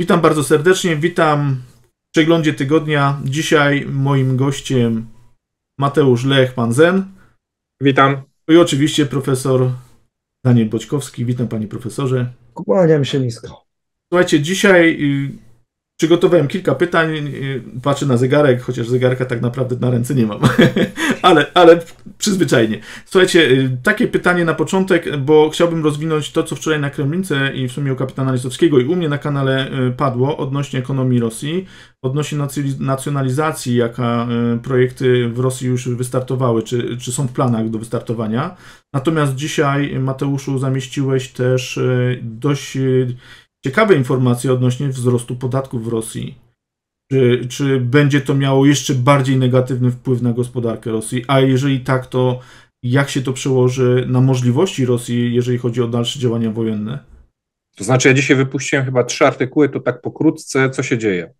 Witam bardzo serdecznie, witam w przeglądzie tygodnia. Dzisiaj moim gościem Mateusz Lech Panzen. Witam. No I oczywiście profesor Daniel Boćkowski. Witam panie profesorze. Kłaniam się nisko. Słuchajcie, dzisiaj y, Przygotowałem kilka pytań, y, patrzę na zegarek, chociaż zegarka tak naprawdę na ręce nie mam, ale, ale przyzwyczajnie. Słuchajcie, y, takie pytanie na początek, bo chciałbym rozwinąć to, co wczoraj na Kremlince i w sumie u kapitana Lisowskiego i u mnie na kanale y, padło odnośnie ekonomii Rosji, odnośnie nacjonalizacji, jaka projekty w Rosji już wystartowały, czy, czy są w planach do wystartowania. Natomiast dzisiaj, Mateuszu, zamieściłeś też dość ciekawe informacje odnośnie wzrostu podatków w Rosji. Czy, czy będzie to miało jeszcze bardziej negatywny wpływ na gospodarkę Rosji? A jeżeli tak, to jak się to przełoży na możliwości Rosji, jeżeli chodzi o dalsze działania wojenne? To znaczy, ja dzisiaj wypuściłem chyba trzy artykuły, to tak pokrótce, co się dzieje.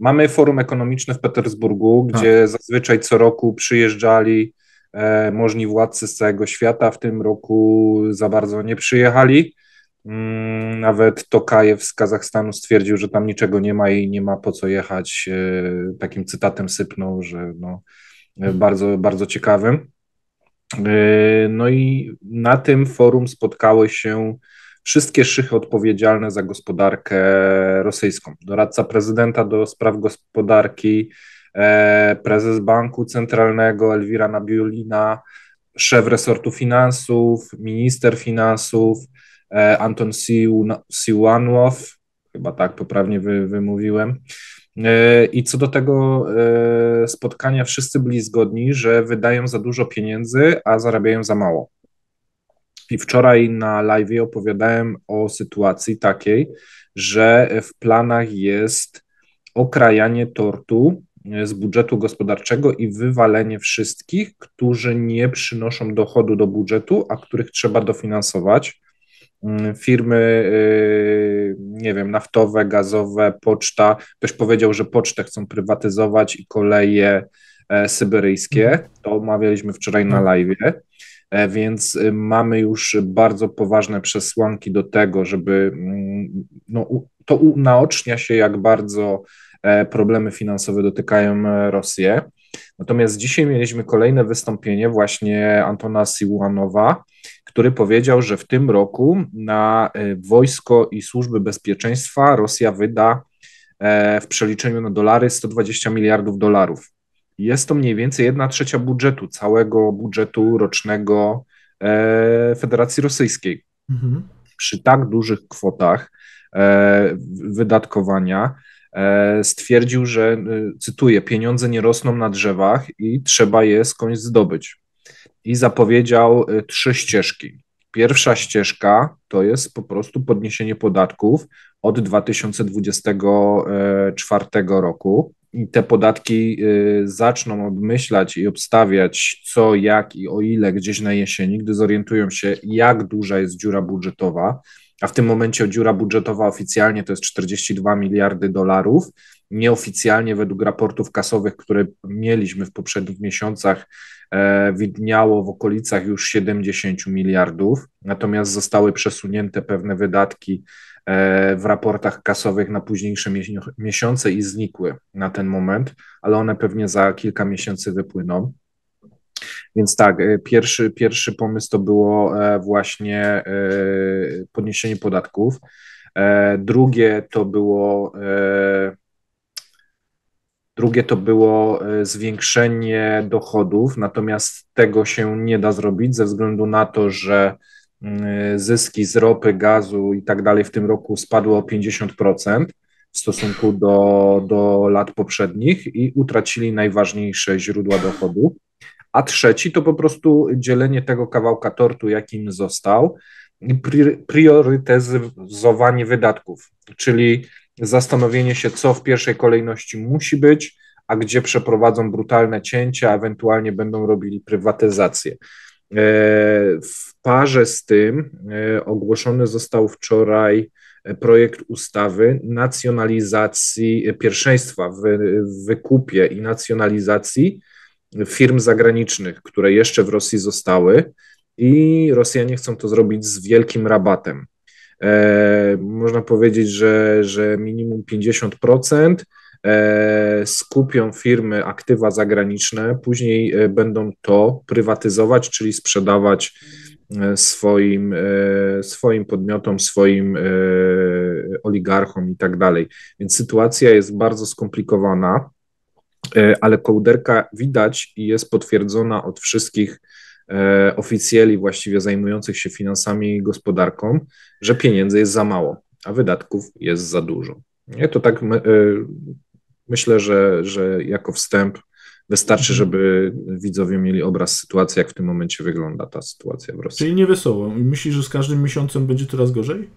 Mamy forum ekonomiczne w Petersburgu, tak. gdzie zazwyczaj co roku przyjeżdżali e, możni władcy z całego świata. W tym roku za bardzo nie przyjechali. Mm, nawet Tokajew z Kazachstanu stwierdził, że tam niczego nie ma i nie ma po co jechać. E, takim cytatem sypnął, że no, e, mhm. bardzo, bardzo ciekawym. E, no i na tym forum spotkały się wszystkie szychy odpowiedzialne za gospodarkę rosyjską. Doradca prezydenta do spraw gospodarki, prezes Banku Centralnego Elwira Nabiulina, szef resortu finansów, minister finansów, E, Anton Siłanow, chyba tak poprawnie wy, wymówiłem. E, I co do tego e, spotkania, wszyscy byli zgodni, że wydają za dużo pieniędzy, a zarabiają za mało. I wczoraj na live opowiadałem o sytuacji takiej, że w planach jest okrajanie tortu z budżetu gospodarczego i wywalenie wszystkich, którzy nie przynoszą dochodu do budżetu, a których trzeba dofinansować. Mm, firmy, y, nie wiem, naftowe, gazowe, poczta. Ktoś powiedział, że pocztę chcą prywatyzować i koleje e, syberyjskie. Mhm. To omawialiśmy wczoraj na mhm. live. E, więc y, mamy już bardzo poważne przesłanki do tego, żeby mm, no, to naocznia się, jak bardzo e, problemy finansowe dotykają Rosję. Natomiast dzisiaj mieliśmy kolejne wystąpienie właśnie Antona Siłanowa, który powiedział, że w tym roku na e, wojsko i służby bezpieczeństwa Rosja wyda e, w przeliczeniu na dolary 120 miliardów dolarów. Jest to mniej więcej jedna trzecia budżetu, całego budżetu rocznego e, Federacji Rosyjskiej. Mhm. Przy tak dużych kwotach wydatkowania stwierdził, że, cytuję, pieniądze nie rosną na drzewach i trzeba je skądś zdobyć i zapowiedział y, trzy ścieżki. Pierwsza ścieżka to jest po prostu podniesienie podatków od 2024 e, roku. I te podatki y, zaczną obmyślać i obstawiać, co, jak i o ile gdzieś na jesieni, gdy zorientują się, jak duża jest dziura budżetowa. A w tym momencie dziura budżetowa oficjalnie to jest 42 miliardy dolarów Nieoficjalnie według raportów kasowych, które mieliśmy w poprzednich miesiącach, e, widniało w okolicach już 70 miliardów, natomiast zostały przesunięte pewne wydatki e, w raportach kasowych na późniejsze miesiące i znikły na ten moment, ale one pewnie za kilka miesięcy wypłyną. Więc tak, e, pierwszy, pierwszy pomysł to było właśnie podniesienie podatków. Drugie to było Drugie to było e, zwiększenie dochodów, natomiast tego się nie da zrobić ze względu na to, że mm, zyski z ropy, gazu i tak dalej w tym roku spadły o 50% w stosunku do, do lat poprzednich i utracili najważniejsze źródła dochodu. A trzeci to po prostu dzielenie tego kawałka tortu, jakim został, i priorytetyzowanie wydatków, czyli zastanowienie się, co w pierwszej kolejności musi być, a gdzie przeprowadzą brutalne cięcia, ewentualnie będą robili prywatyzację. E, w parze z tym e, ogłoszony został wczoraj e, projekt ustawy nacjonalizacji pierwszeństwa w wykupie i nacjonalizacji firm zagranicznych, które jeszcze w Rosji zostały i Rosjanie chcą to zrobić z wielkim rabatem. E, można powiedzieć, że, że minimum 50% e, skupią firmy aktywa zagraniczne, później e, będą to prywatyzować, czyli sprzedawać swoim, swoim podmiotom, swoim oligarchom i tak dalej. Więc sytuacja jest bardzo skomplikowana, ale kołderka widać i jest potwierdzona od wszystkich E, oficjeli właściwie zajmujących się finansami i gospodarką, że pieniędzy jest za mało, a wydatków jest za dużo. Nie? To tak my, e, myślę, że, że jako wstęp wystarczy, mhm. żeby widzowie mieli obraz sytuacji, jak w tym momencie wygląda ta sytuacja w Rosji. Czyli niewesoło. Myślisz, że z każdym miesiącem będzie coraz gorzej?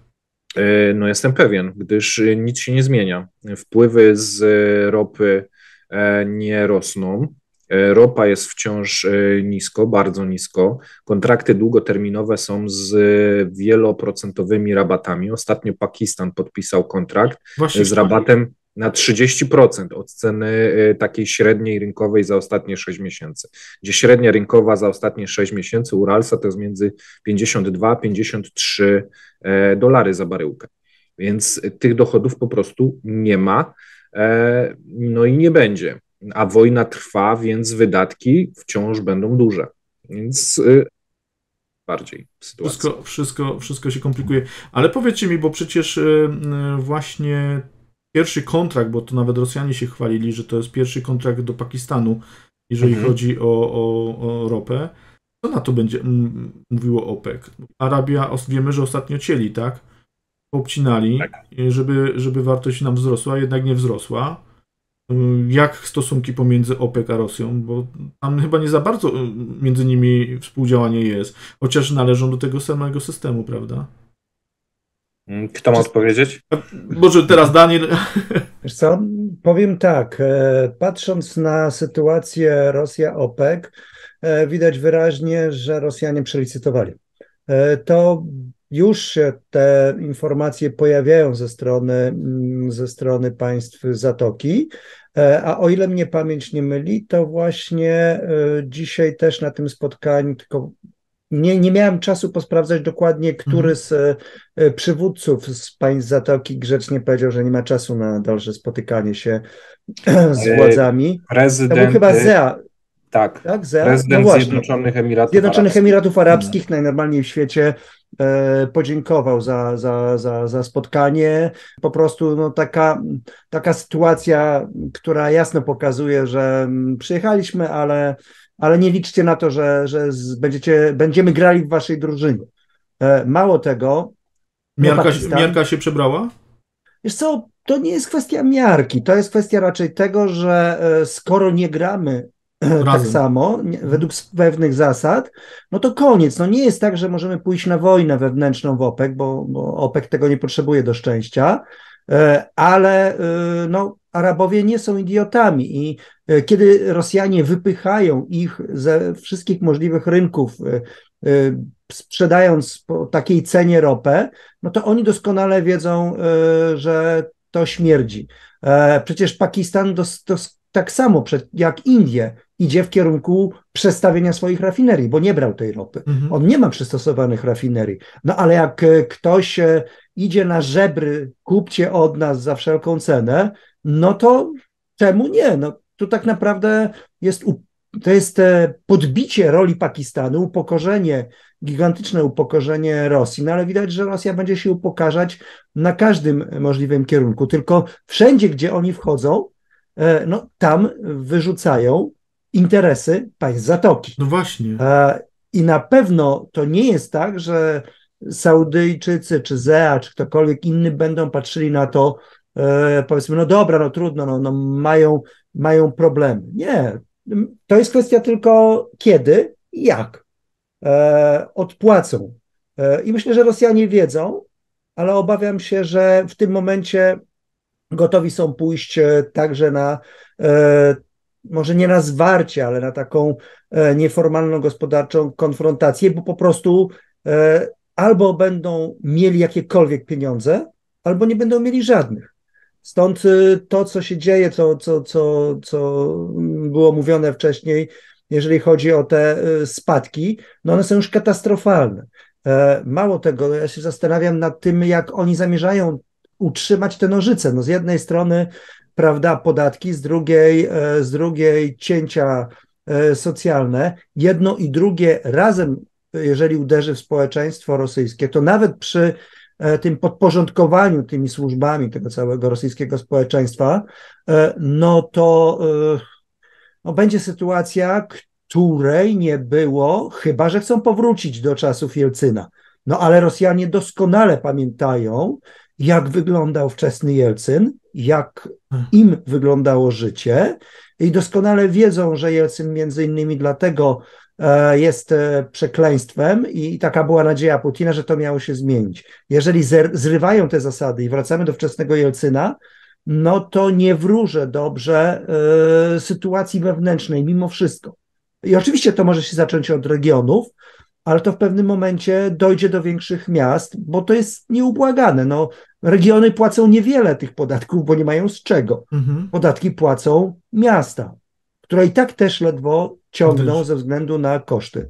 E, no jestem pewien, gdyż nic się nie zmienia. Wpływy z ropy nie rosną. E, ropa jest wciąż e, nisko, bardzo nisko. Kontrakty długoterminowe są z e, wieloprocentowymi rabatami. Ostatnio Pakistan podpisał kontrakt Właśnie z rabatem na 30% od ceny takiej średniej rynkowej za ostatnie 6 miesięcy. Gdzie średnia rynkowa za ostatnie 6 miesięcy Uralsa to jest między 52 a 53 dolary za baryłkę. Więc tych dochodów po prostu nie ma, no i nie będzie a wojna trwa, więc wydatki wciąż będą duże. Więc y, bardziej sytuacja. Wszystko, wszystko, wszystko się komplikuje. Ale powiedzcie mi, bo przecież y, y, właśnie pierwszy kontrakt, bo to nawet Rosjanie się chwalili, że to jest pierwszy kontrakt do Pakistanu, jeżeli mhm. chodzi o, o, o ropę. Co na to będzie mówiło OPEC? Arabia, wiemy, że ostatnio cieli, tak? Obcinali, tak. Żeby, żeby wartość nam wzrosła, jednak nie wzrosła. Y, jak stosunki pomiędzy OPEC a Rosją, bo tam chyba nie za bardzo y, między nimi współdziałanie jest, chociaż należą do tego samego systemu, prawda? Mm, kto ma odpowiedzieć? Może teraz Daniel. Wiesz co, powiem tak, e, patrząc na sytuację Rosja-OPEC, e, widać wyraźnie, że Rosjanie przelicytowali. E, to już się te informacje pojawiają ze strony, mm, ze strony państw Zatoki. E, a o ile mnie pamięć nie myli, to właśnie e, dzisiaj też na tym spotkaniu, tylko nie, nie miałem czasu posprawdzać dokładnie, który mhm. z e, przywódców z państw Zatoki grzecznie powiedział, że nie ma czasu na dalsze spotykanie się z władzami. Prezydent, to był chyba Zea, tak, tak za, prezydent no Zjednoczonych Emiratów Zjednoczonych Arabskich. Emiratów Arabskich, najnormalniej w świecie, e, podziękował za, za, za, za spotkanie. Po prostu no, taka, taka sytuacja, która jasno pokazuje, że mm, przyjechaliśmy, ale, ale nie liczcie na to, że, że będziecie, będziemy grali w waszej drużynie. E, mało tego... Miarka, Pakistan, miarka się przebrała? Wiesz co, to nie jest kwestia miarki, to jest kwestia raczej tego, że e, skoro nie gramy Tak Razem. tak samo, według pewnych zasad, no to koniec. No nie jest tak, że możemy pójść na wojnę wewnętrzną w OPEC, bo, bo OPEC tego nie potrzebuje do szczęścia, e, ale e, no, Arabowie nie są idiotami i e, kiedy Rosjanie wypychają ich ze wszystkich możliwych rynków, sprzedając po takiej cenie ropę, no to oni doskonale wiedzą, że to śmierdzi. Przecież Pakistan dos, dos, tak samo przed, jak Indie idzie w kierunku przestawienia swoich rafinerii, bo nie brał tej ropy. Mhm. On nie ma przystosowanych rafinerii. No ale jak e, ktoś e, idzie na żebry, kupcie od nas za wszelką cenę, no to czemu nie? No, tu tak naprawdę jest to jest e, podbicie roli Pakistanu, upokorzenie, gigantyczne upokorzenie Rosji, no ale widać, że Rosja będzie się upokarzać na każdym możliwym kierunku, tylko wszędzie, gdzie oni wchodzą, no tam wyrzucają interesy państw Zatoki. No właśnie. E, I na pewno to nie jest tak, że Saudyjczycy, czy ZEA, czy ktokolwiek inny będą patrzyli na to, e, powiedzmy, no dobra, no trudno, no, no mają, mają problemy. Nie. To jest kwestia tylko kiedy i jak e, odpłacą. I myślę, że Rosjanie wiedzą, ale obawiam się, że w tym momencie gotowi są pójść także na może nie na zwarcie, ale na taką e, nieformalną gospodarczą konfrontację, bo po prostu e, albo będą mieli jakiekolwiek pieniądze, albo nie będą mieli żadnych. Stąd e, to, co się dzieje, to, co, co, co było mówione wcześniej, jeżeli chodzi o te spadki, no one są już katastrofalne. Mało tego, no, ja się zastanawiam nad tym, jak oni zamierzają utrzymać te nożyce. No z jednej strony prawda, podatki, z drugiej, e, z drugiej cięcia e, socjalne. Jedno i drugie razem, jeżeli uderzy w społeczeństwo rosyjskie, to nawet przy e, tym podporządkowaniu tymi służbami tego całego rosyjskiego społeczeństwa, no to no będzie sytuacja, której nie było, chyba że chcą powrócić do czasów Jelcyna. No ale Rosjanie doskonale pamiętają, jak wyglądał wczesny Jelcyn, jak hmm. im wyglądało życie i doskonale wiedzą, że Jelcyn między innymi dlatego e, jest e, przekleństwem i taka była nadzieja Putina, że to miało się zmienić. Jeżeli zrywają te zasady i wracamy do wczesnego Jelcyna, no to nie wróżę dobrze e, sytuacji wewnętrznej mimo wszystko. I oczywiście to może się zacząć od regionów, ale to w pewnym momencie dojdzie do większych miast, bo to jest nieubłagane. No, regiony płacą niewiele tych podatków, bo nie mają z czego. Mhm. Podatki płacą miasta, które i tak też ledwo ciągną no ze względu na koszty.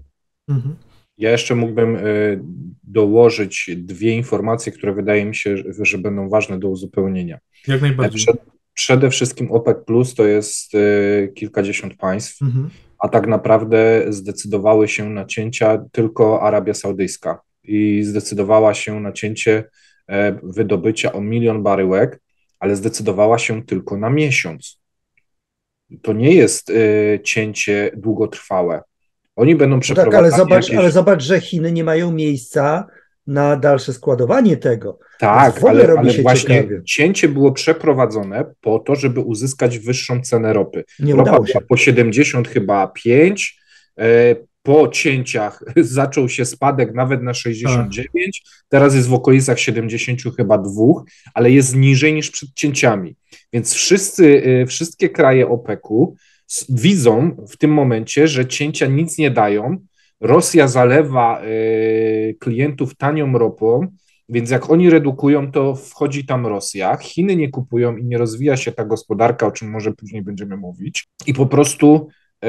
Mhm. Ja jeszcze mógłbym y, dołożyć dwie informacje, które wydaje mi się, że będą ważne do uzupełnienia. Jak najbardziej. Przede, wszystkim OPEC Plus to jest y, kilkadziesiąt państw. Mhm a tak naprawdę zdecydowały się na cięcia tylko Arabia Saudyjska i zdecydowała się na cięcie e, wydobycia o milion baryłek, ale zdecydowała się tylko na miesiąc. To nie jest e, cięcie długotrwałe. Oni będą przeprowadzać. No tak, ale zobacz, jakieś... ale zobacz, że Chiny nie mają miejsca na dalsze składowanie tego. Tak, ale, ale właśnie ciekawie. cięcie było przeprowadzone po to, żeby uzyskać wyższą cenę ropy. Nie Ropa udało się. po 70 chyba 5, e, po cięciach zaczął się spadek nawet na 69, tak. teraz jest w okolicach 70 chyba dwóch, ale jest niżej niż przed cięciami. Więc wszyscy, e, wszystkie kraje OPEC-u widzą w tym momencie, że cięcia nic nie dają, Rosja zalewa y, klientów tanią ropą, więc jak oni redukują, to wchodzi tam Rosja. Chiny nie kupują i nie rozwija się ta gospodarka, o czym może później będziemy mówić. I po prostu y,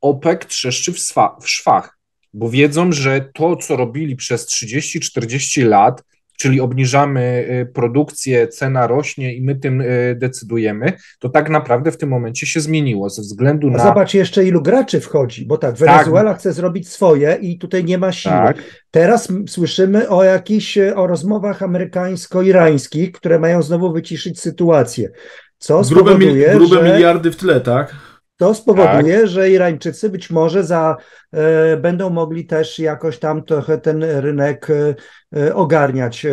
OPEC trzeszczy w, swa, w szwach, bo wiedzą, że to, co robili przez 30-40 lat, czyli obniżamy y, produkcję, cena rośnie i my tym y, decydujemy, to tak naprawdę w tym momencie się zmieniło ze względu na. Zobacz jeszcze, ilu graczy wchodzi, bo tak, Wenezuela tak. chce zrobić swoje i tutaj nie ma siły. Tak. Teraz słyszymy o jakichś e, o rozmowach amerykańsko-irańskich, które mają znowu wyciszyć sytuację. Co grube, spowoduje, grube że... miliardy w tle, tak? To spowoduje, tak. że Irańczycy być może za, e, będą mogli też jakoś tam trochę ten rynek e, e ogarniać. E,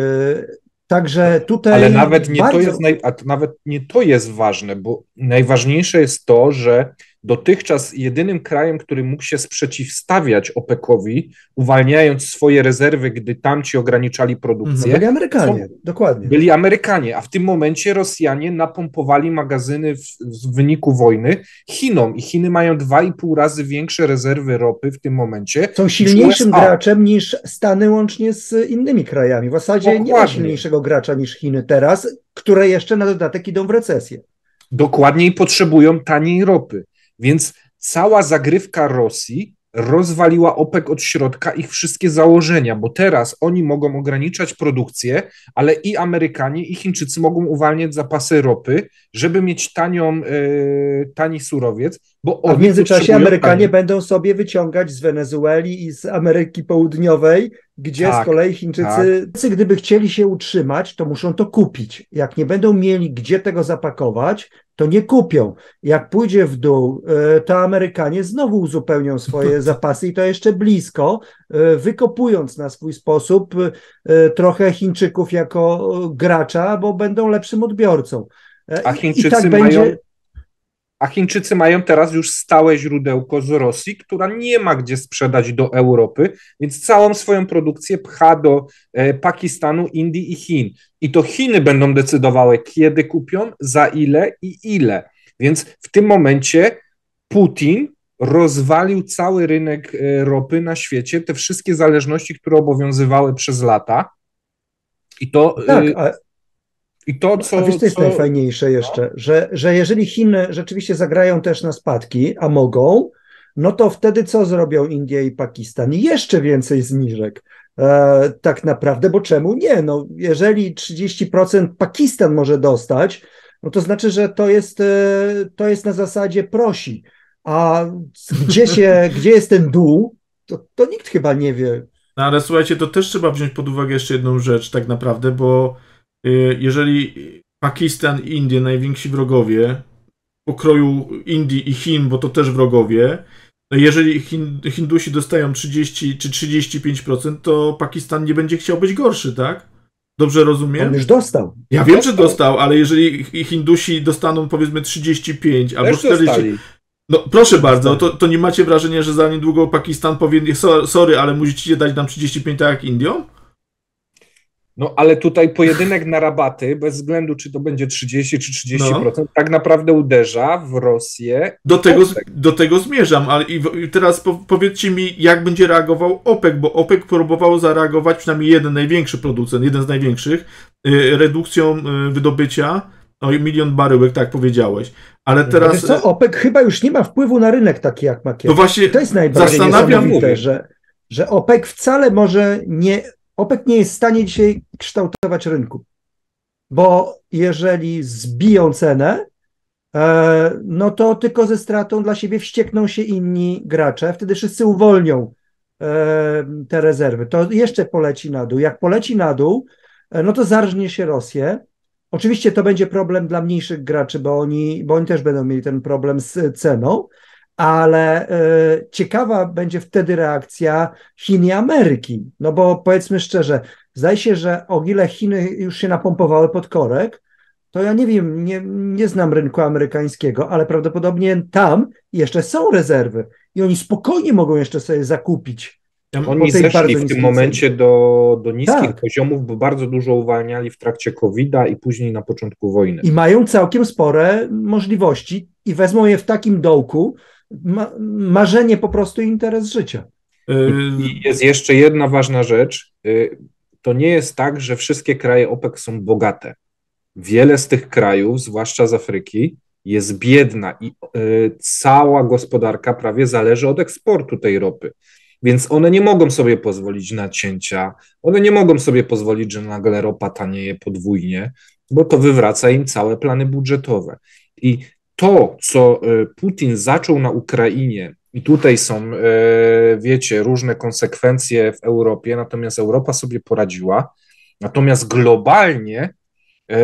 Także tak. tutaj. Ale nawet nie, bardzo... to jest naj, nawet nie to jest ważne, bo najważniejsze jest to, że dotychczas jedynym krajem, który mógł się sprzeciwstawiać OPEC-owi, uwalniając swoje rezerwy, gdy tamci ograniczali produkcję. Mhm. Byli Amerykanie, są, dokładnie. Byli Amerykanie, a w tym momencie Rosjanie napompowali magazyny w, w wyniku wojny Chinom i Chiny mają 2,5 razy większe rezerwy ropy w tym momencie. Są silniejszym graczem niż Stany łącznie z innymi krajami. W zasadzie Dokładnie. nie ma silniejszego gracza niż Chiny teraz, które jeszcze na dodatek idą w recesję. Dokładniej potrzebują taniej ropy. Więc cała zagrywka Rosji rozwaliła OPEC od środka ich wszystkie założenia, bo teraz oni mogą ograniczać produkcję, ale i Amerykanie, i Chińczycy mogą uwalniać zapasy ropy, żeby mieć tanią, e, tani surowiec. Bo A w międzyczasie Amerykanie będą sobie wyciągać z Wenezueli i z Ameryki Południowej, gdzie tak, z kolei Chińczycy, tak. gdyby chcieli się utrzymać, to muszą to kupić. Jak nie będą mieli gdzie tego zapakować, to nie kupią. Jak pójdzie w dół, e, to Amerykanie znowu uzupełnią swoje zapasy i to jeszcze blisko, e, wykopując na swój sposób e, trochę Chińczyków jako gracza, bo będą lepszym odbiorcą. A Chińczycy I tak będzie... mają a Chińczycy mają teraz już stałe źródełko z Rosji, która nie ma gdzie sprzedać do Europy, więc całą swoją produkcję pcha do e, Pakistanu, Indii i Chin. I to Chiny będą decydowały, kiedy kupią, za ile i ile. Więc w tym momencie Putin rozwalił cały rynek e, ropy na świecie, te wszystkie zależności, które obowiązywały przez lata. I to. E, tak, i to, no, co, a wiesz, co jest najfajniejsze jeszcze, że, że jeżeli Chiny rzeczywiście zagrają też na spadki, a mogą, no to wtedy co zrobią Indie i Pakistan? Jeszcze więcej zniżek. E, tak naprawdę, bo czemu nie? No, jeżeli 30% Pakistan może dostać, no to znaczy, że to jest, e, to jest na zasadzie prosi. A gdzie, się, gdzie jest ten dół, to, to nikt chyba nie wie. No ale słuchajcie, to też trzeba wziąć pod uwagę jeszcze jedną rzecz tak naprawdę, bo Y, jeżeli Pakistan i Indie, najwięksi wrogowie, pokroju Indii i Chin, bo to też wrogowie, no jeżeli Hindusi dostają 30 czy 35%, to Pakistan nie będzie chciał być gorszy, tak? Dobrze rozumiem? On już dostał. Ja wiem, dostał. że dostał, ale jeżeli Hindusi dostaną powiedzmy 35 albo 40. No proszę bardzo, to, to nie macie wrażenia, że za niedługo Pakistan powie sorry, ale musicie dać nam 35 tak jak Indiom? No ale tutaj pojedynek na rabaty, bez względu czy to będzie 30 czy 30%, no. tak naprawdę uderza w Rosję. Do tego, do tego zmierzam, ale i, teraz po, powiedzcie mi, jak będzie reagował OPEC, bo OPEC próbował zareagować przynajmniej jeden największy producent, jeden z największych, y, redukcją y, wydobycia. O milion baryłek, tak powiedziałeś. Ale teraz. Wiesz co, OPEC chyba już nie ma wpływu na rynek taki jak ma kiedyś. No właśnie, to jest najbardziej zastanawiam że, że OPEC wcale może nie OPEC nie jest w stanie dzisiaj kształtować rynku, bo jeżeli zbiją cenę, e, no to tylko ze stratą dla siebie wściekną się inni gracze, wtedy wszyscy uwolnią e, te rezerwy. To jeszcze poleci na dół. Jak poleci na dół, e, no to zarżnie się Rosję. Oczywiście to będzie problem dla mniejszych graczy, bo oni, bo oni też będą mieli ten problem z ceną, ale e, ciekawa będzie wtedy reakcja Chin i Ameryki. No bo powiedzmy szczerze, zdaje się, że o ile Chiny już się napompowały pod korek, to ja nie wiem, nie, nie znam rynku amerykańskiego, ale prawdopodobnie tam jeszcze są rezerwy i oni spokojnie mogą jeszcze sobie zakupić. Tam oni zeszli w tym momencie do, do niskich tak. poziomów, bo bardzo dużo uwalniali w trakcie COVID-a i później na początku wojny. I mają całkiem spore możliwości i wezmą je w takim dołku, ma marzenie po prostu interes życia. Y, I jest jeszcze jedna ważna rzecz. Y, to nie jest tak, że wszystkie kraje OPEC są bogate. Wiele z tych krajów, zwłaszcza z Afryki, jest biedna i y, cała gospodarka prawie zależy od eksportu tej ropy. Więc one nie mogą sobie pozwolić na cięcia, one nie mogą sobie pozwolić, że nagle ropa tanieje podwójnie, bo to wywraca im całe plany budżetowe. I to, co e, Putin zaczął na Ukrainie, i tutaj są, e, wiecie, różne konsekwencje w Europie, natomiast Europa sobie poradziła. Natomiast globalnie e,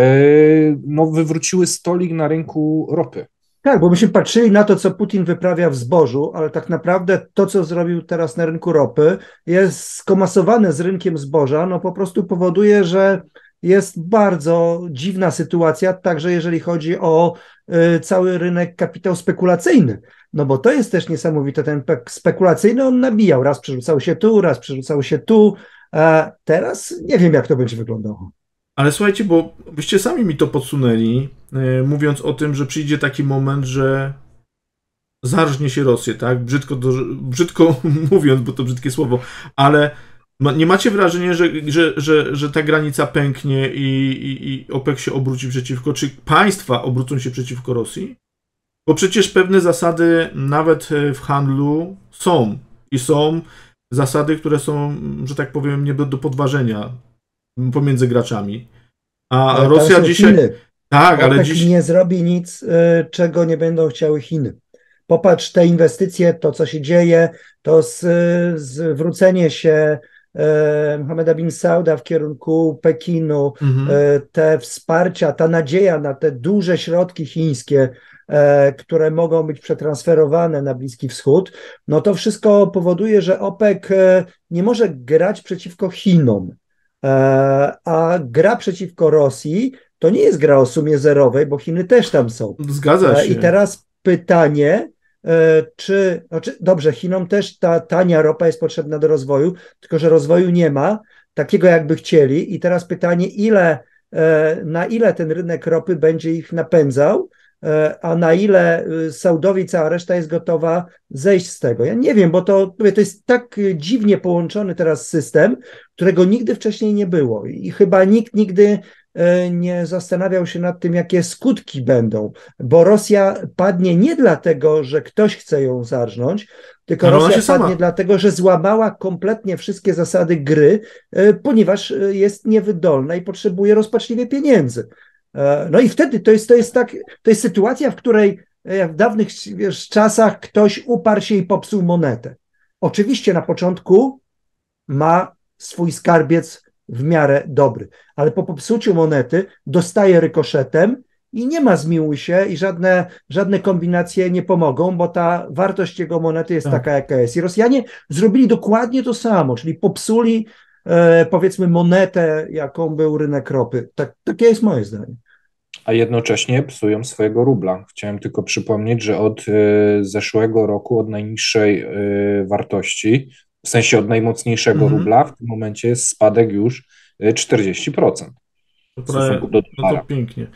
no, wywróciły stolik na rynku ropy. Tak, bo myśmy patrzyli na to, co Putin wyprawia w zbożu, ale tak naprawdę to, co zrobił teraz na rynku ropy, jest skomasowane z rynkiem zboża, no po prostu powoduje, że jest bardzo dziwna sytuacja, także jeżeli chodzi o Y, cały rynek kapitał spekulacyjny. No bo to jest też niesamowite, ten spekulacyjny on nabijał, raz przerzucał się tu, raz przerzucał się tu, a teraz nie wiem jak to będzie wyglądało. Ale słuchajcie, bo byście sami mi to podsunęli, y, mówiąc o tym, że przyjdzie taki moment, że zarżnie się Rosję, tak? Brzydko, do, brzydko mówiąc, bo to brzydkie słowo, ale nie macie wrażenia, że, że, że, że ta granica pęknie i, i, i OPEC się obróci przeciwko, czy państwa obrócą się przeciwko Rosji? Bo przecież pewne zasady nawet e, w handlu są i są zasady, które są, że tak powiem, nie do, do podważenia pomiędzy graczami. A ale Rosja dzisiaj. Chiny. Tak, ale dzisiaj dziś... nie zrobi nic, e, czego nie będą chciały Chiny. Popatrz te inwestycje, to co się dzieje, to z, e, zwrócenie się E, Mohameda bin Sauda w kierunku Pekinu, mhm. E, te wsparcia, ta nadzieja na te duże środki chińskie, e, które mogą być przetransferowane na Bliski Wschód, no to wszystko powoduje, że OPEC nie może grać przeciwko Chinom, a gra przeciwko Rosji to nie jest gra o sumie zerowej, bo Chiny też tam są. Zgadza się. I teraz pytanie, E, czy, znaczy, dobrze, Chinom też ta tania ropa jest potrzebna do rozwoju, tylko że rozwoju nie ma, takiego jakby chcieli. I teraz pytanie, ile, e, na ile ten rynek ropy będzie ich napędzał, e, a na ile y, Saudowi cała reszta jest gotowa zejść z tego. Ja nie wiem, bo to, to jest tak dziwnie połączony teraz system, którego nigdy wcześniej nie było i chyba nikt nigdy E, nie zastanawiał się nad tym, jakie skutki będą, bo Rosja padnie nie dlatego, że ktoś chce ją zarżnąć, tylko Rosja padnie sama. dlatego, że złamała kompletnie wszystkie zasady gry, e, ponieważ e, jest niewydolna i potrzebuje rozpaczliwie pieniędzy. No i wtedy to jest, to jest tak, to jest sytuacja, w której w dawnych wiesz, czasach ktoś uparł się i popsuł monetę. Oczywiście na początku ma swój skarbiec w miarę dobry. Ale po popsuciu monety dostaje rykoszetem i nie ma zmiłuj się i żadne, żadne kombinacje nie pomogą, bo ta wartość jego monety jest tak. taka, jaka jest. I Rosjanie zrobili dokładnie to samo, czyli popsuli e, powiedzmy monetę, jaką był rynek ropy. Tak, takie jest moje zdanie. A jednocześnie psują swojego rubla. Chciałem tylko przypomnieć, że od y, zeszłego roku, od najniższej y, wartości, w sensie od najmocniejszego mhm. rubla, w tym momencie jest spadek już 40%. Y, pra, do no to pięknie.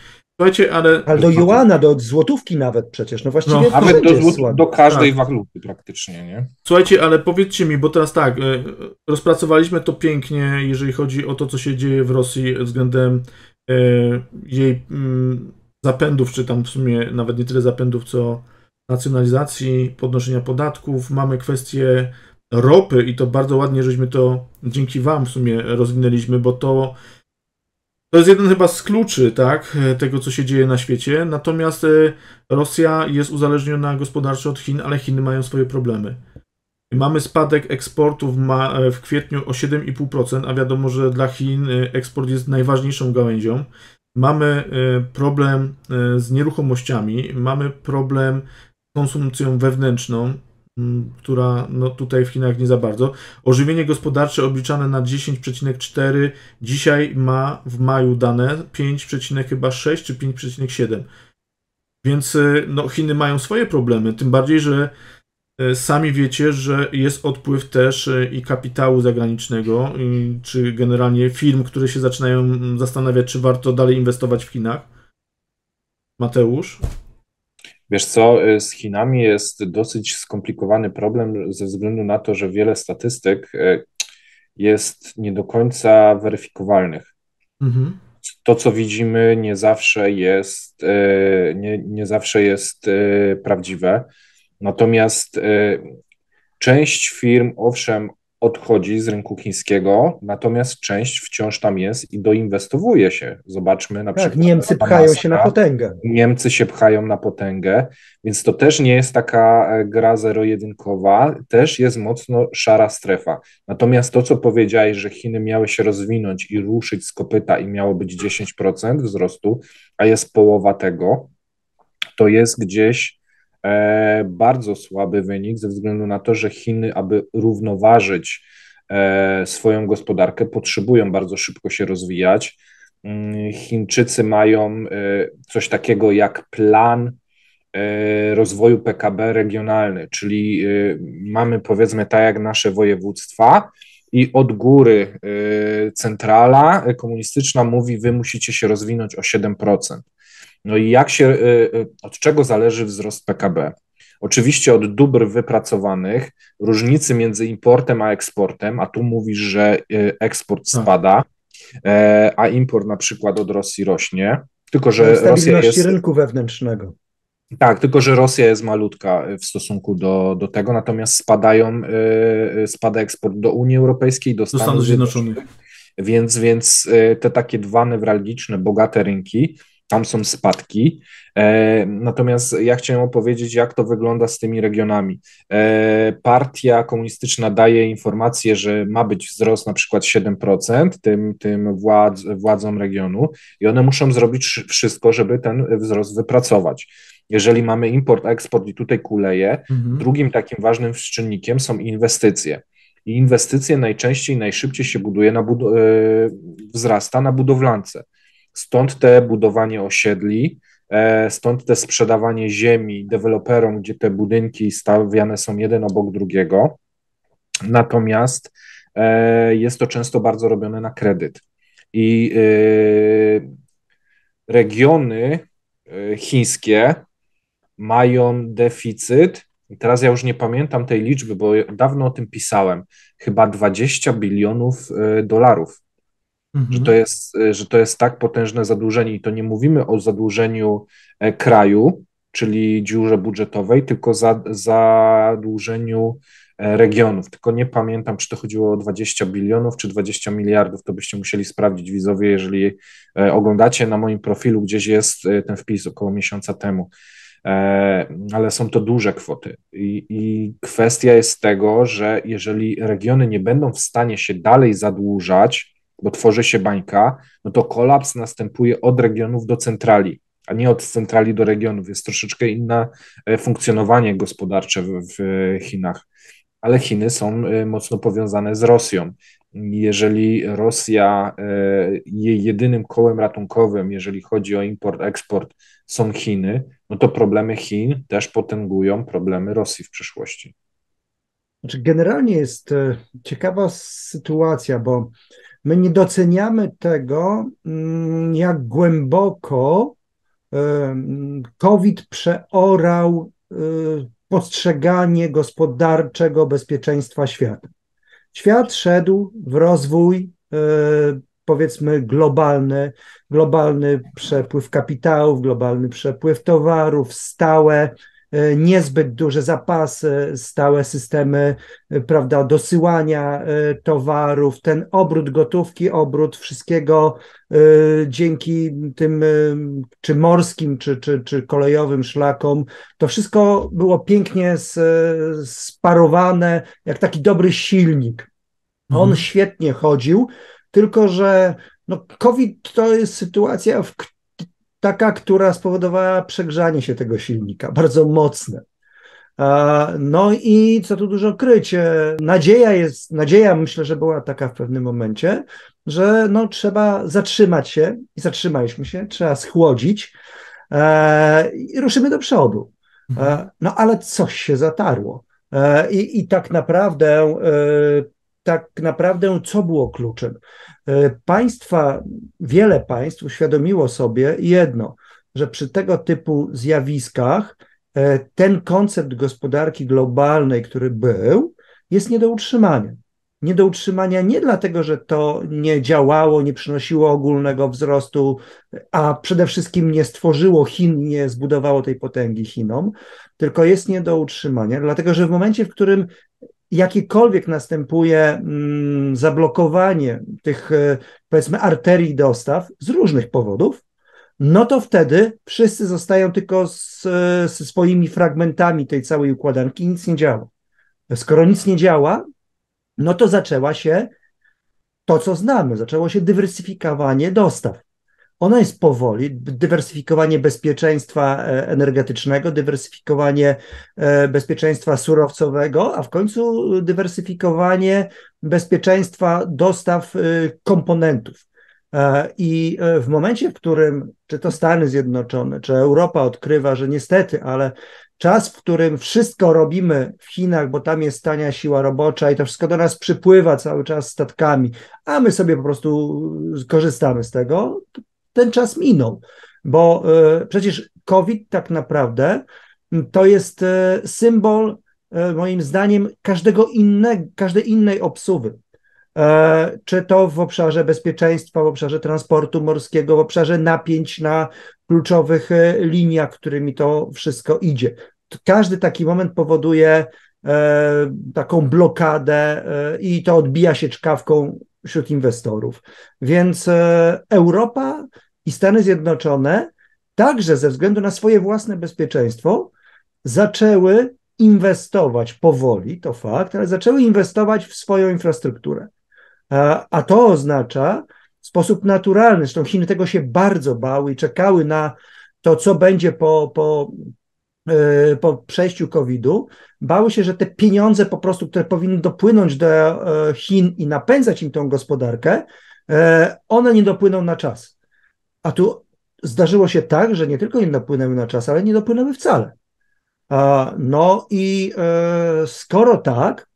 Słuchajcie, ale... ale do juana, do złotówki nawet przecież, no właściwie no. Nawet do, do każdej tak. waluty praktycznie, nie? Słuchajcie, ale powiedzcie mi, bo teraz tak, y, rozpracowaliśmy to pięknie, jeżeli chodzi o to, co się dzieje w Rosji względem y, jej mm, zapędów, czy tam w sumie nawet nie tyle zapędów, co nacjonalizacji, podnoszenia podatków. Mamy kwestię ropy i to bardzo ładnie, żeśmy to dzięki Wam w sumie rozwinęliśmy, bo to, to jest jeden chyba z kluczy, tak, tego co się dzieje na świecie. Natomiast e, Rosja jest uzależniona gospodarczo od Chin, ale Chiny mają swoje problemy. Mamy spadek eksportu w, ma, e, w kwietniu o 7,5%, a wiadomo, że dla Chin e, eksport jest najważniejszą gałęzią. Mamy problem z nieruchomościami, mamy problem z konsumpcją wewnętrzną, która no, tutaj w Chinach nie za bardzo. Ożywienie gospodarcze obliczane na 10,4 dzisiaj ma w maju dane 5,6 czy 5,7. Więc y, no, Chiny mają swoje problemy, tym bardziej, że y, Sami wiecie, że jest odpływ też y, i kapitału zagranicznego, czy generalnie firm, które się zaczynają zastanawiać, czy warto dalej inwestować w Chinach. Mateusz? Wiesz co, y, z Chinami jest dosyć skomplikowany problem ze względu na to, że wiele statystyk y, jest nie do końca weryfikowalnych. Mhm. To, co widzimy, nie zawsze jest, y, nie, nie zawsze jest prawdziwe. Natomiast część firm, owszem, odchodzi z rynku chińskiego, natomiast część wciąż tam jest i doinwestowuje się. Zobaczmy na tak, przykład. Niemcy pchają się na potęgę. Niemcy się pchają na potęgę, więc to też nie jest taka e, gra zero-jedynkowa, też jest mocno szara strefa. Natomiast to, co powiedziałeś, że Chiny miały się rozwinąć i ruszyć z kopyta i miało być 10% wzrostu, a jest połowa tego, to jest gdzieś E, bardzo słaby wynik ze względu na to, że Chiny, aby równoważyć e, swoją gospodarkę, potrzebują bardzo szybko się rozwijać. Mm, Chińczycy mają e, coś takiego jak plan rozwoju PKB regionalny, czyli mamy powiedzmy tak jak nasze województwa i od góry centrala komunistyczna mówi, wy musicie się rozwinąć o 7%. No i jak się, y, y, od czego zależy wzrost PKB? Oczywiście od dóbr wypracowanych, różnicy między importem a eksportem, a tu mówisz, że y, eksport tak. spada, e, a import na przykład od Rosji rośnie, tylko że Rosja jest... rynku wewnętrznego. Tak, tylko że Rosja jest malutka w stosunku do, do tego, natomiast spadają, spada eksport do Unii Europejskiej, do, do Stanów Zjednoczonych. Więc, więc te takie dwa newralgiczne, bogate rynki tam są spadki. E, natomiast ja chciałem opowiedzieć, jak to wygląda z tymi regionami. E, partia komunistyczna daje informację, że ma być wzrost na przykład 7% tym, tym władz, władzom regionu i one muszą zrobić wszystko, żeby ten wzrost wypracować. Jeżeli mamy import, eksport i tutaj kuleje, mhm. drugim takim ważnym czynnikiem są inwestycje i inwestycje najczęściej, najszybciej się buduje, na bud- e, wzrasta na budowlance. Stąd te budowanie osiedli, e, stąd te sprzedawanie ziemi deweloperom, gdzie te budynki stawiane są jeden obok drugiego. Natomiast e, jest to często bardzo robione na kredyt. I e, regiony chińskie mają deficyt. Teraz ja już nie pamiętam tej liczby, bo dawno o tym pisałem. Chyba 20 bilionów dolarów Mhm. Że, to jest, y, że to jest tak potężne zadłużenie i to nie mówimy o zadłużeniu e, kraju, czyli dziurze budżetowej, tylko za, zadłużeniu e, regionów. Tylko nie pamiętam, czy to chodziło o 20 bilionów, czy 20 miliardów. To byście musieli sprawdzić widzowie, jeżeli e, oglądacie na moim profilu, gdzieś jest ten wpis około miesiąca temu. Ale są to duże kwoty. I, I kwestia jest tego, że jeżeli regiony nie będą w stanie się dalej zadłużać, bo tworzy się bańka, no to kolaps następuje od regionów do centrali, a nie od centrali do regionów. Jest troszeczkę inne e, funkcjonowanie gospodarcze w, Chinach, ale Chiny są e, mocno powiązane z Rosją. Jeżeli Rosja, e, jej jedynym kołem ratunkowym, jeżeli chodzi o import, eksport, są Chiny, no to problemy Chin też potęgują problemy Rosji w przyszłości. Znaczy, generalnie jest ciekawa sytuacja, bo My nie doceniamy tego, mm, jak głęboko COVID przeorał y, postrzeganie gospodarczego bezpieczeństwa świata. Świat szedł w rozwój, y, powiedzmy, globalny, globalny przepływ kapitałów, globalny przepływ towarów, stałe E, niezbyt duże zapasy, stałe systemy, e, prawda, dosyłania e, towarów, ten obrót gotówki, obrót wszystkiego dzięki tym czy morskim, czy, czy, czy kolejowym szlakom. To wszystko było pięknie sparowane, jak taki dobry silnik. On mhm. świetnie chodził, tylko że no COVID to jest sytuacja, w której taka, która spowodowała przegrzanie się tego silnika, bardzo mocne. No i co tu dużo kryć, e, nadzieja jest, nadzieja myślę, że była taka w pewnym momencie, że no trzeba zatrzymać się i zatrzymaliśmy się, trzeba schłodzić e, i ruszymy do przodu. E, mhm. no ale coś się zatarło. I, i tak naprawdę tak naprawdę co było kluczem. E, państwa, wiele państw uświadomiło sobie jedno, że przy tego typu zjawiskach e, ten koncept gospodarki globalnej, który był, jest nie do utrzymania. Nie do utrzymania nie dlatego, że to nie działało, nie przynosiło ogólnego wzrostu, a przede wszystkim nie stworzyło Chin, nie zbudowało tej potęgi Chinom, tylko jest nie do utrzymania, dlatego że w momencie, w którym jakiekolwiek następuje mm, zablokowanie tych, e, powiedzmy, arterii dostaw z różnych powodów, no to wtedy wszyscy zostają tylko z, e, swoimi fragmentami tej całej układanki, nic nie działa. Skoro nic nie działa, no to zaczęła się to, co znamy, zaczęło się dywersyfikowanie dostaw ona jest powoli. Dywersyfikowanie bezpieczeństwa e, energetycznego, dywersyfikowanie e, bezpieczeństwa surowcowego, a w końcu dywersyfikowanie bezpieczeństwa dostaw e, komponentów. I w momencie, w którym czy to Stany Zjednoczone, czy Europa odkrywa, że niestety, ale czas, w którym wszystko robimy w Chinach, bo tam jest tania siła robocza i to wszystko do nas przypływa cały czas statkami, a my sobie po prostu korzystamy z tego, ten czas minął, bo e, przecież COVID tak naprawdę to jest e, symbol, e, moim zdaniem, każdego innego, każdej innej obsuwy. Czy to w obszarze bezpieczeństwa, w obszarze transportu morskiego, w obszarze napięć na kluczowych liniach, którymi to wszystko idzie. Każdy taki moment powoduje taką blokadę i to odbija się czkawką wśród inwestorów. Więc e, Europa i Stany Zjednoczone, także ze względu na swoje własne bezpieczeństwo, zaczęły inwestować powoli, to fakt, ale zaczęły inwestować w swoją infrastrukturę. A, to oznacza w sposób naturalny, zresztą Chiny tego się bardzo bały i czekały na to, co będzie po, po Y, po przejściu COVID-u bały się, że te pieniądze po prostu, które powinny dopłynąć do e, Chin i napędzać im tą gospodarkę, e, one nie dopłyną na czas. A tu zdarzyło się tak, że nie tylko nie dopłynęły na czas, ale nie dopłynęły wcale. No i e, skoro tak,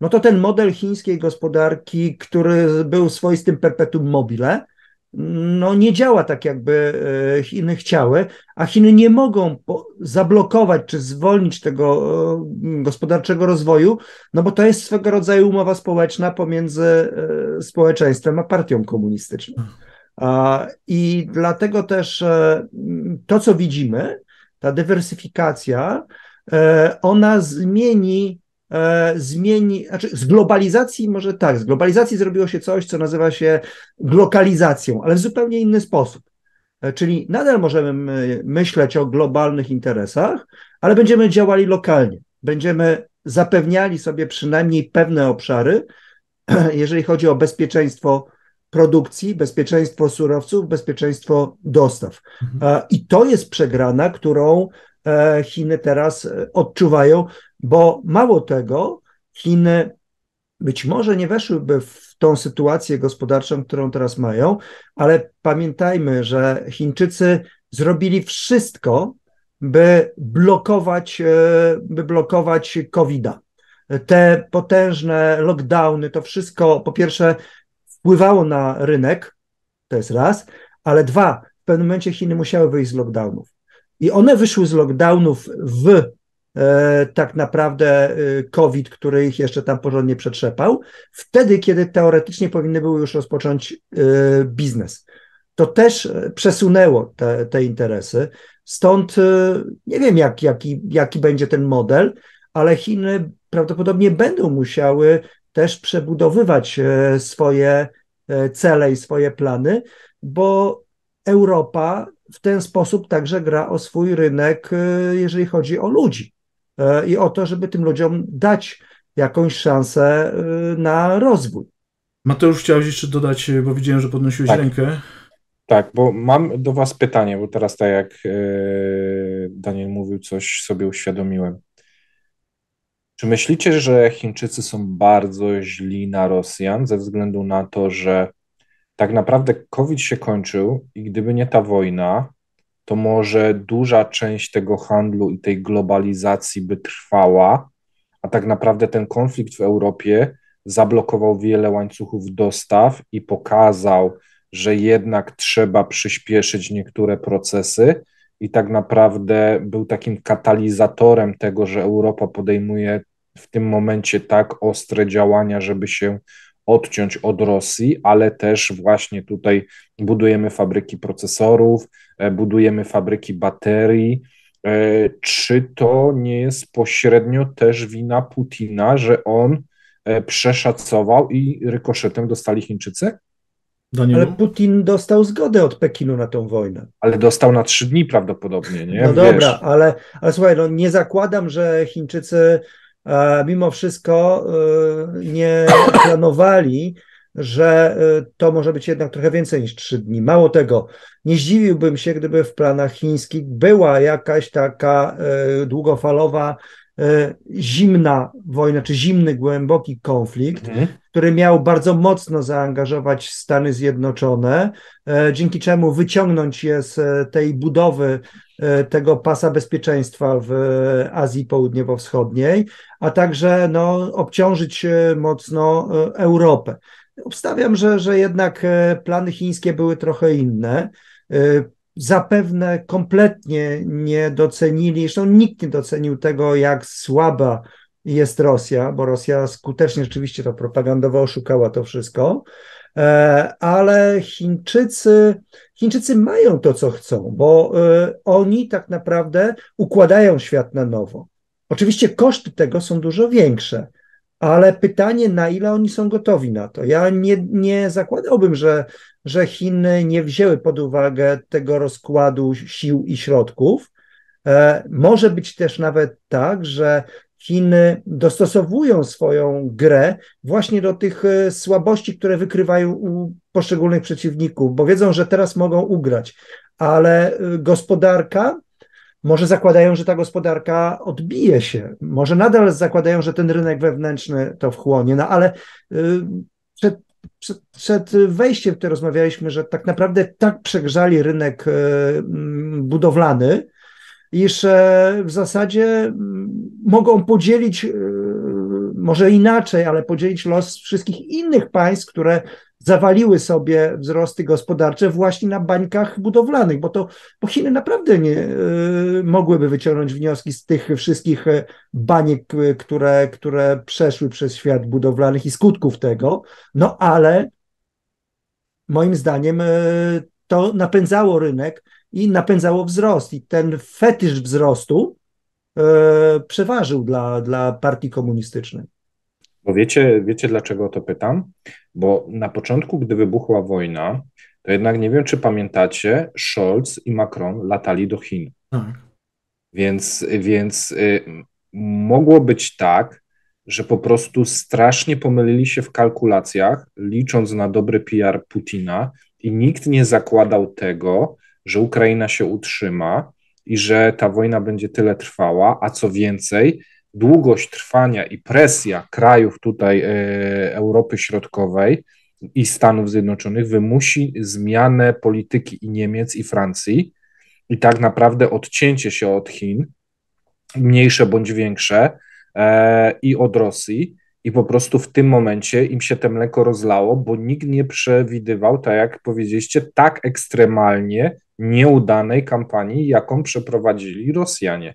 no to ten model chińskiej gospodarki, który był swoistym perpetuum mobile, no, nie działa tak, jakby e, Chiny chciały, a Chiny nie mogą zablokować czy zwolnić tego e, gospodarczego rozwoju, no bo to jest swego rodzaju umowa społeczna pomiędzy e, społeczeństwem a partią komunistyczną. I dlatego też to, co widzimy, ta dywersyfikacja, ona zmieni E, zmieni, znaczy z globalizacji może tak, z globalizacji zrobiło się coś, co nazywa się glokalizacją, ale w zupełnie inny sposób. E, czyli nadal możemy myśleć o globalnych interesach, ale będziemy działali lokalnie. Będziemy zapewniali sobie przynajmniej pewne obszary, jeżeli chodzi o bezpieczeństwo produkcji, bezpieczeństwo surowców, bezpieczeństwo dostaw. Mhm. E, I to jest przegrana, którą Chiny teraz odczuwają. Bo mało tego, Chiny być może nie weszłyby w tą sytuację gospodarczą, którą teraz mają, ale pamiętajmy, że Chińczycy zrobili wszystko, by blokować, e, by blokować COVID-a. Te potężne lockdowny, to wszystko po pierwsze wpływało na rynek, to jest raz, ale dwa, w pewnym momencie Chiny musiały wyjść z lockdownów. I one wyszły z lockdownów w E, tak naprawdę y, COVID, który ich jeszcze tam porządnie przetrzepał, wtedy, kiedy teoretycznie powinny były już rozpocząć y, biznes. To też e, przesunęło te, te interesy. Stąd y, nie wiem, jak, jaki, jaki będzie ten model, ale Chiny prawdopodobnie będą musiały też przebudowywać e, swoje cele i swoje plany, bo Europa w ten sposób także gra o swój rynek, jeżeli chodzi o ludzi. E, i o to, żeby tym ludziom dać jakąś szansę y, na rozwój. Mateusz, chciałeś jeszcze dodać, e, bo widziałem, że podnosiłeś tak. rękę. Tak, bo mam do Was pytanie, bo teraz tak jak e, Daniel mówił, coś sobie uświadomiłem. Czy myślicie, że Chińczycy są bardzo źli na Rosjan ze względu na to, że tak naprawdę COVID się kończył i gdyby nie ta wojna, to może duża część tego handlu i tej globalizacji by trwała, a tak naprawdę ten konflikt w Europie zablokował wiele łańcuchów dostaw i pokazał, że jednak trzeba przyspieszyć niektóre procesy. I tak naprawdę był takim katalizatorem tego, że Europa podejmuje w tym momencie tak ostre działania, żeby się odciąć od Rosji, ale też właśnie tutaj budujemy fabryki procesorów, E, budujemy fabryki baterii. E, czy to nie jest pośrednio też wina Putina, że on e, przeszacował i rykoszetem dostali Chińczycy? Ale Putin dostał zgodę od Pekinu na tą wojnę. Ale dostał na trzy dni prawdopodobnie, nie? No dobra, ale, ale słuchaj, no nie zakładam, że Chińczycy e, mimo wszystko e, nie planowali że y, to może być jednak trochę więcej niż trzy dni. Mało tego, nie zdziwiłbym się, gdyby w planach chińskich była jakaś taka y, długofalowa y, zimna wojna, czy zimny, głęboki konflikt, mhm. który miał bardzo mocno zaangażować Stany Zjednoczone, dzięki czemu wyciągnąć je z tej budowy tego pasa bezpieczeństwa w Azji Południowo-Wschodniej, a także no, obciążyć mocno Europę. Obstawiam, że, że jednak e, plany chińskie były trochę inne. E, zapewne kompletnie nie docenili, zresztą nikt nie docenił tego, jak słaba jest Rosja, bo Rosja skutecznie rzeczywiście to propagandowo oszukała to wszystko, e, ale Chińczycy, Chińczycy mają to, co chcą, bo oni tak naprawdę układają świat na nowo. Oczywiście koszty tego są dużo większe, ale pytanie, na ile oni są gotowi na to. Ja nie, nie zakładałbym, że, że Chiny nie wzięły pod uwagę tego rozkładu sił i środków. E, może być też nawet tak, że Chiny dostosowują swoją grę właśnie do tych e, słabości, które wykrywają u poszczególnych przeciwników, bo wiedzą, że teraz mogą ugrać, ale e, gospodarka może zakładają, że ta gospodarka odbije się, może nadal zakładają, że ten rynek wewnętrzny to wchłonie, no ale y, przed, przed, przed wejściem tutaj rozmawialiśmy, że tak naprawdę tak przegrzali rynek y, mm, budowlany, iż e, w zasadzie mm, mogą podzielić, y, może inaczej, ale podzielić los wszystkich innych państw, które zawaliły sobie wzrosty gospodarcze właśnie na bańkach budowlanych, bo to bo Chiny naprawdę nie e, mogłyby wyciągnąć wnioski z tych wszystkich e, baniek, e, które, które przeszły przez świat budowlanych i skutków tego, no ale moim zdaniem to napędzało rynek i napędzało wzrost i ten fetysz wzrostu przeważył dla, dla partii komunistycznej. Bo wiecie, wiecie, dlaczego o to pytam? Bo na początku, gdy wybuchła wojna, to jednak nie wiem, czy pamiętacie, Scholz i Macron latali do Chin. Tak. Więc, więc y, mogło być tak, że po prostu strasznie pomylili się w kalkulacjach, licząc na dobry PR Putina, i nikt nie zakładał tego, że Ukraina się utrzyma i że ta wojna będzie tyle trwała, a co więcej, długość trwania i presja krajów tutaj e, Europy Środkowej i Stanów Zjednoczonych wymusi zmianę polityki i Niemiec, i Francji, i tak naprawdę odcięcie się od Chin, mniejsze bądź większe, e, i od Rosji. I po prostu w tym momencie im się to mleko rozlało, bo nikt nie przewidywał, tak jak powiedzieliście, tak ekstremalnie nieudanej kampanii, jaką przeprowadzili Rosjanie.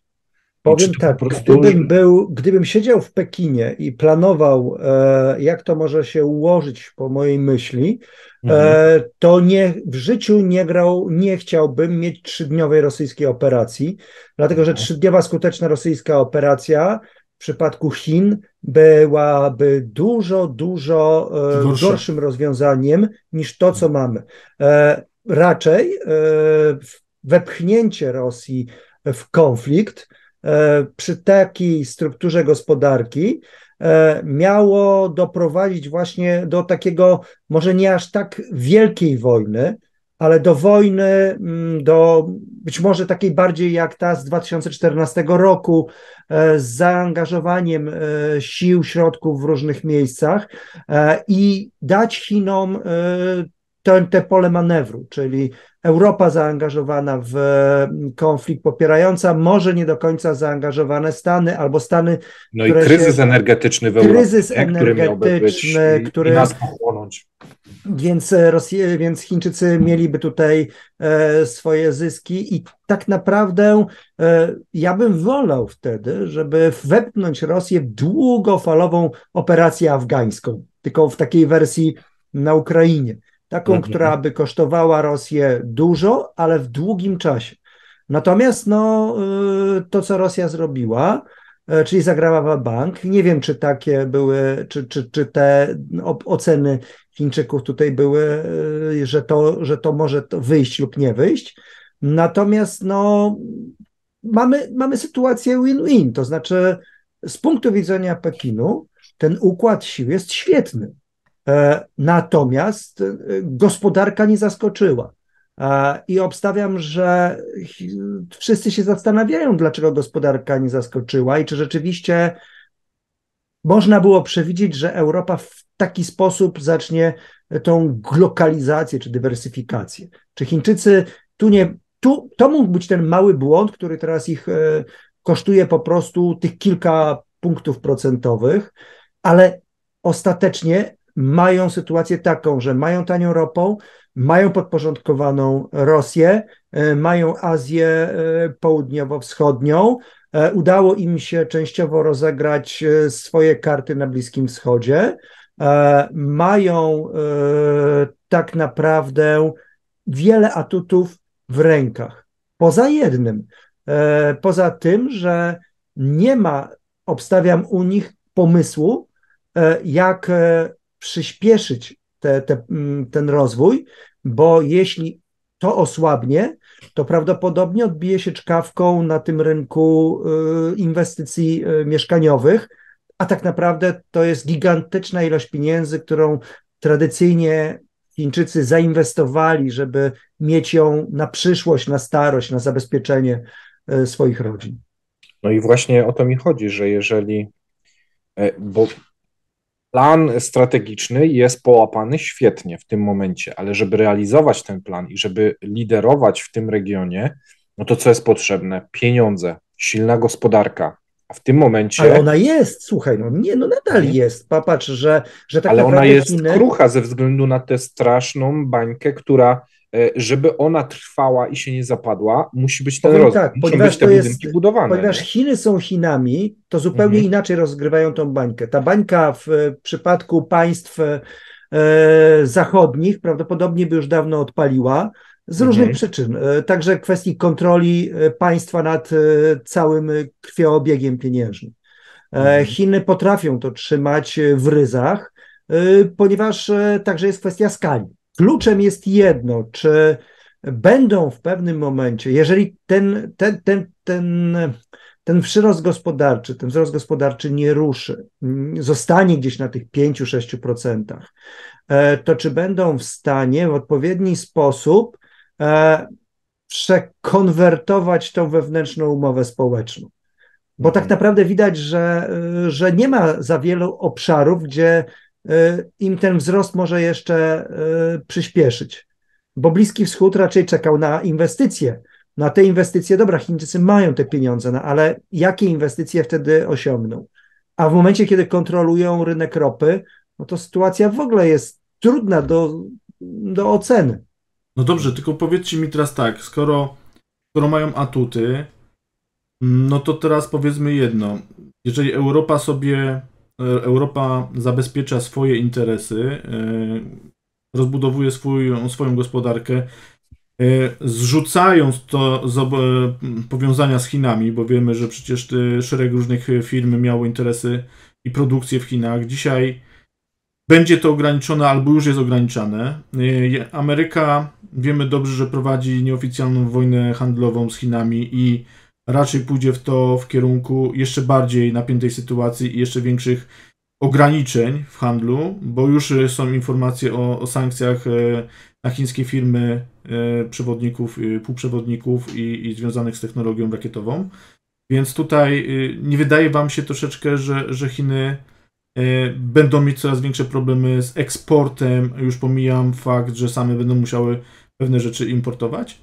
Powiem tak, prostu... gdybym, był, gdybym siedział w Pekinie i planował, e, jak to może się ułożyć po mojej myśli, e, mhm. to nie, w życiu nie grał, nie chciałbym mieć trzydniowej rosyjskiej operacji, dlatego że mhm. trzydniowa skuteczna rosyjska operacja w przypadku Chin byłaby dużo, dużo e, gorszym rozwiązaniem niż to, co mamy. E, raczej e, wepchnięcie Rosji w konflikt, E, przy takiej strukturze gospodarki e, miało doprowadzić właśnie do takiego, może nie aż tak wielkiej wojny, ale do wojny, mm, do być może takiej bardziej jak ta z 2014 roku, e, z zaangażowaniem sił, środków w różnych miejscach i dać Chinom te, te pole manewru, czyli Europa zaangażowana w mm, konflikt, popierająca może nie do końca zaangażowane Stany albo Stany. No i kryzys się, energetyczny w Europie. Kryzys nie, energetyczny, który. nas pochłonąć. Więc, e, Rosje, więc Chińczycy mieliby tutaj e, swoje zyski, i tak naprawdę e, ja bym wolał wtedy, żeby wepchnąć Rosję w długofalową operację afgańską, tylko w takiej wersji na Ukrainie. Taką, mhm. która by kosztowała Rosję dużo, ale w długim czasie. Natomiast no, y, to, co Rosja zrobiła, y, czyli zagrała bank, nie wiem, czy takie były, czy, czy, czy te oceny Chińczyków tutaj były, y, że to, że to może to wyjść lub nie wyjść. Natomiast no, mamy, mamy sytuację win-win, to znaczy z punktu widzenia Pekinu ten układ sił jest świetny. E, natomiast e, gospodarka nie zaskoczyła. E, I obstawiam, że wszyscy się zastanawiają, dlaczego gospodarka nie zaskoczyła i czy rzeczywiście można było przewidzieć, że Europa w taki sposób zacznie tą globalizację czy dywersyfikację. Czy Chińczycy tu nie. Tu, to mógł być ten mały błąd, który teraz ich kosztuje po prostu tych kilka punktów procentowych, ale ostatecznie mają sytuację taką, że mają tanią ropą, mają podporządkowaną Rosję, e, mają Azję e, Południowo-Wschodnią. E, udało im się częściowo rozegrać swoje karty na Bliskim Wschodzie. Mają tak naprawdę wiele atutów w rękach. Poza jednym, poza tym, że nie ma, obstawiam u nich pomysłu, jak przyspieszyć te, te, mm, ten rozwój, bo jeśli to osłabnie, to prawdopodobnie odbije się czkawką na tym rynku y, inwestycji y, mieszkaniowych, a tak naprawdę to jest gigantyczna ilość pieniędzy, którą tradycyjnie Chińczycy zainwestowali, żeby mieć ją na przyszłość, na starość, na zabezpieczenie y, swoich rodzin. No i właśnie o to mi chodzi, że jeżeli, e, bo plan strategiczny jest połapany świetnie w tym momencie, ale żeby realizować ten plan i żeby liderować w tym regionie, no to co jest potrzebne? Pieniądze, silna gospodarka, a w tym momencie. Ale ona jest, słuchaj, no nie, no nadal nie? Mhm. jest. Popatrz, że, że tak Ale ona jest Chiny... krucha ze względu na tę straszną bańkę, która E, żeby ona trwała i się nie zapadła, musi być ten rozwój, tak, muszą być te budynki budowane. Ponieważ Chiny są Chinami, to zupełnie mhm. inaczej rozgrywają tą bańkę. Ta bańka w e, przypadku państw e, zachodnich prawdopodobnie by już dawno odpaliła, z różnych mhm. przyczyn, także kwestii kontroli państwa nad całym krwioobiegiem pieniężnym. Mhm. Chiny potrafią to trzymać w ryzach, ponieważ także jest kwestia skali. Kluczem jest jedno, czy będą w pewnym momencie, jeżeli ten, ten, ten, ten, ten przyrost gospodarczy, ten wzrost gospodarczy nie ruszy, zostanie gdzieś na tych 5-6%, e, to czy będą w stanie w odpowiedni sposób e, przekonwertować tą wewnętrzną umowę społeczną? Bo tak mhm. naprawdę widać, że, e, że nie ma za wielu obszarów, gdzie Y, im ten wzrost może jeszcze y, przyspieszyć. Bo Bliski Wschód raczej czekał na inwestycje. Na te inwestycje, dobra, Chińczycy mają te pieniądze, no ale jakie inwestycje wtedy osiągną? A w momencie, kiedy kontrolują rynek ropy, no to sytuacja w ogóle jest trudna do, do oceny. No dobrze, tylko powiedzcie mi teraz tak, skoro, skoro mają atuty, no to teraz powiedzmy jedno. Jeżeli Europa sobie Europa zabezpiecza swoje interesy, e, rozbudowuje swoją gospodarkę, e, zrzucając to z powiązania z Chinami, bo wiemy, że przecież e, szereg różnych firm miało interesy i produkcję w Chinach. Dzisiaj będzie to ograniczone albo już jest ograniczane. Ameryka, wiemy dobrze, że prowadzi nieoficjalną wojnę handlową z Chinami i raczej pójdzie w to w kierunku jeszcze bardziej napiętej sytuacji i jeszcze większych ograniczeń w handlu, bo już e, są informacje o, o sankcjach e, na chińskie firmy e, przewodników, półprzewodników i, i związanych z technologią rakietową. Więc tutaj nie wydaje Wam się troszeczkę, że, że Chiny będą mieć coraz większe problemy z eksportem, już pomijam fakt, że same będą musiały pewne rzeczy importować?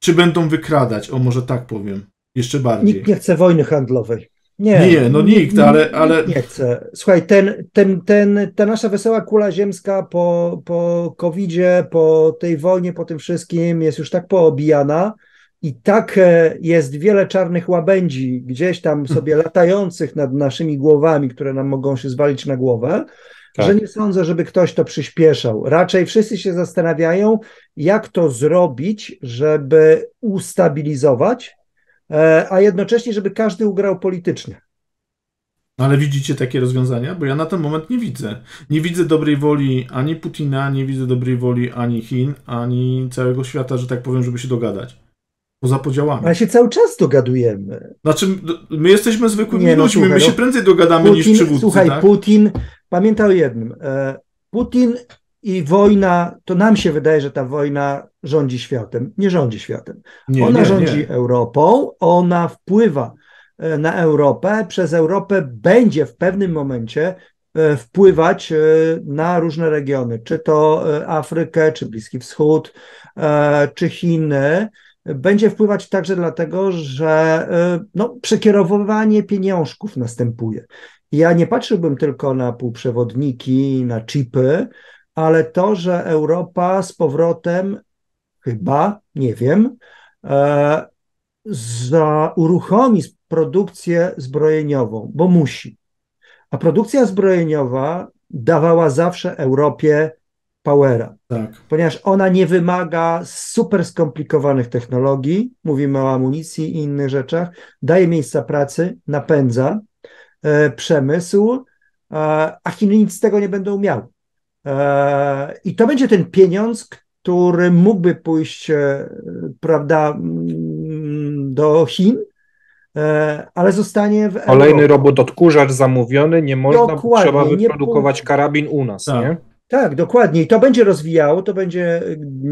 Czy będą wykradać? O, może tak powiem. Jeszcze bardziej. Nikt nie chce wojny handlowej. Nie, nie no nikt, nikt ale, ale... Nikt nie chce. Słuchaj, ten, ten, ten, ta nasza wesoła kula ziemska po, po covid po tej wojnie, po tym wszystkim jest już tak poobijana i tak e, jest wiele czarnych łabędzi gdzieś tam sobie latających nad naszymi głowami, które nam mogą się zwalić na głowę, tak. że nie sądzę, żeby ktoś to przyspieszał. Raczej wszyscy się zastanawiają, jak to zrobić, żeby ustabilizować, e, a jednocześnie, żeby każdy ugrał politycznie. No ale widzicie takie rozwiązania? Bo ja na ten moment nie widzę. Nie widzę dobrej woli ani Putina, nie widzę dobrej woli ani Chin, ani całego świata, że tak powiem, żeby się dogadać. Poza podziałami. Ale się cały czas dogadujemy. Znaczy, my jesteśmy zwykłymi nie, no, ludźmi, my się no prędzej dogadamy Putin, niż przywódcy. Słuchaj, tak? Putin pamięta o jednym. E, Putin i wojna, to nam się wydaje, że ta wojna rządzi światem. Nie rządzi światem. Nie, ona nie, rządzi nie. Europą, ona wpływa e, na Europę, przez Europę będzie w pewnym momencie e, wpływać na różne regiony, czy to Afrykę, czy Bliski Wschód, czy Chiny. Będzie wpływać także dlatego, że no, przekierowywanie pieniążków następuje. Ja nie patrzyłbym tylko na półprzewodniki, na chipy, ale to, że Europa z powrotem, chyba, nie wiem, e, za, uruchomi produkcję zbrojeniową, bo musi. A produkcja zbrojeniowa dawała zawsze Europie powera, tak. ponieważ ona nie wymaga super skomplikowanych technologii, mówimy o amunicji i innych rzeczach, daje miejsca pracy, napędza, E, przemysł, e, a Chiny nic z tego nie będą miały. E, I to będzie ten pieniądz, który mógłby pójść, prawda, mm, do Chin, ale zostanie w. Europie. Kolejny robot odkurzacz zamówiony, nie można, dokładnie, trzeba wyprodukować nie... karabin u nas, tak. nie? Tak, dokładnie. I to będzie rozwijało, to będzie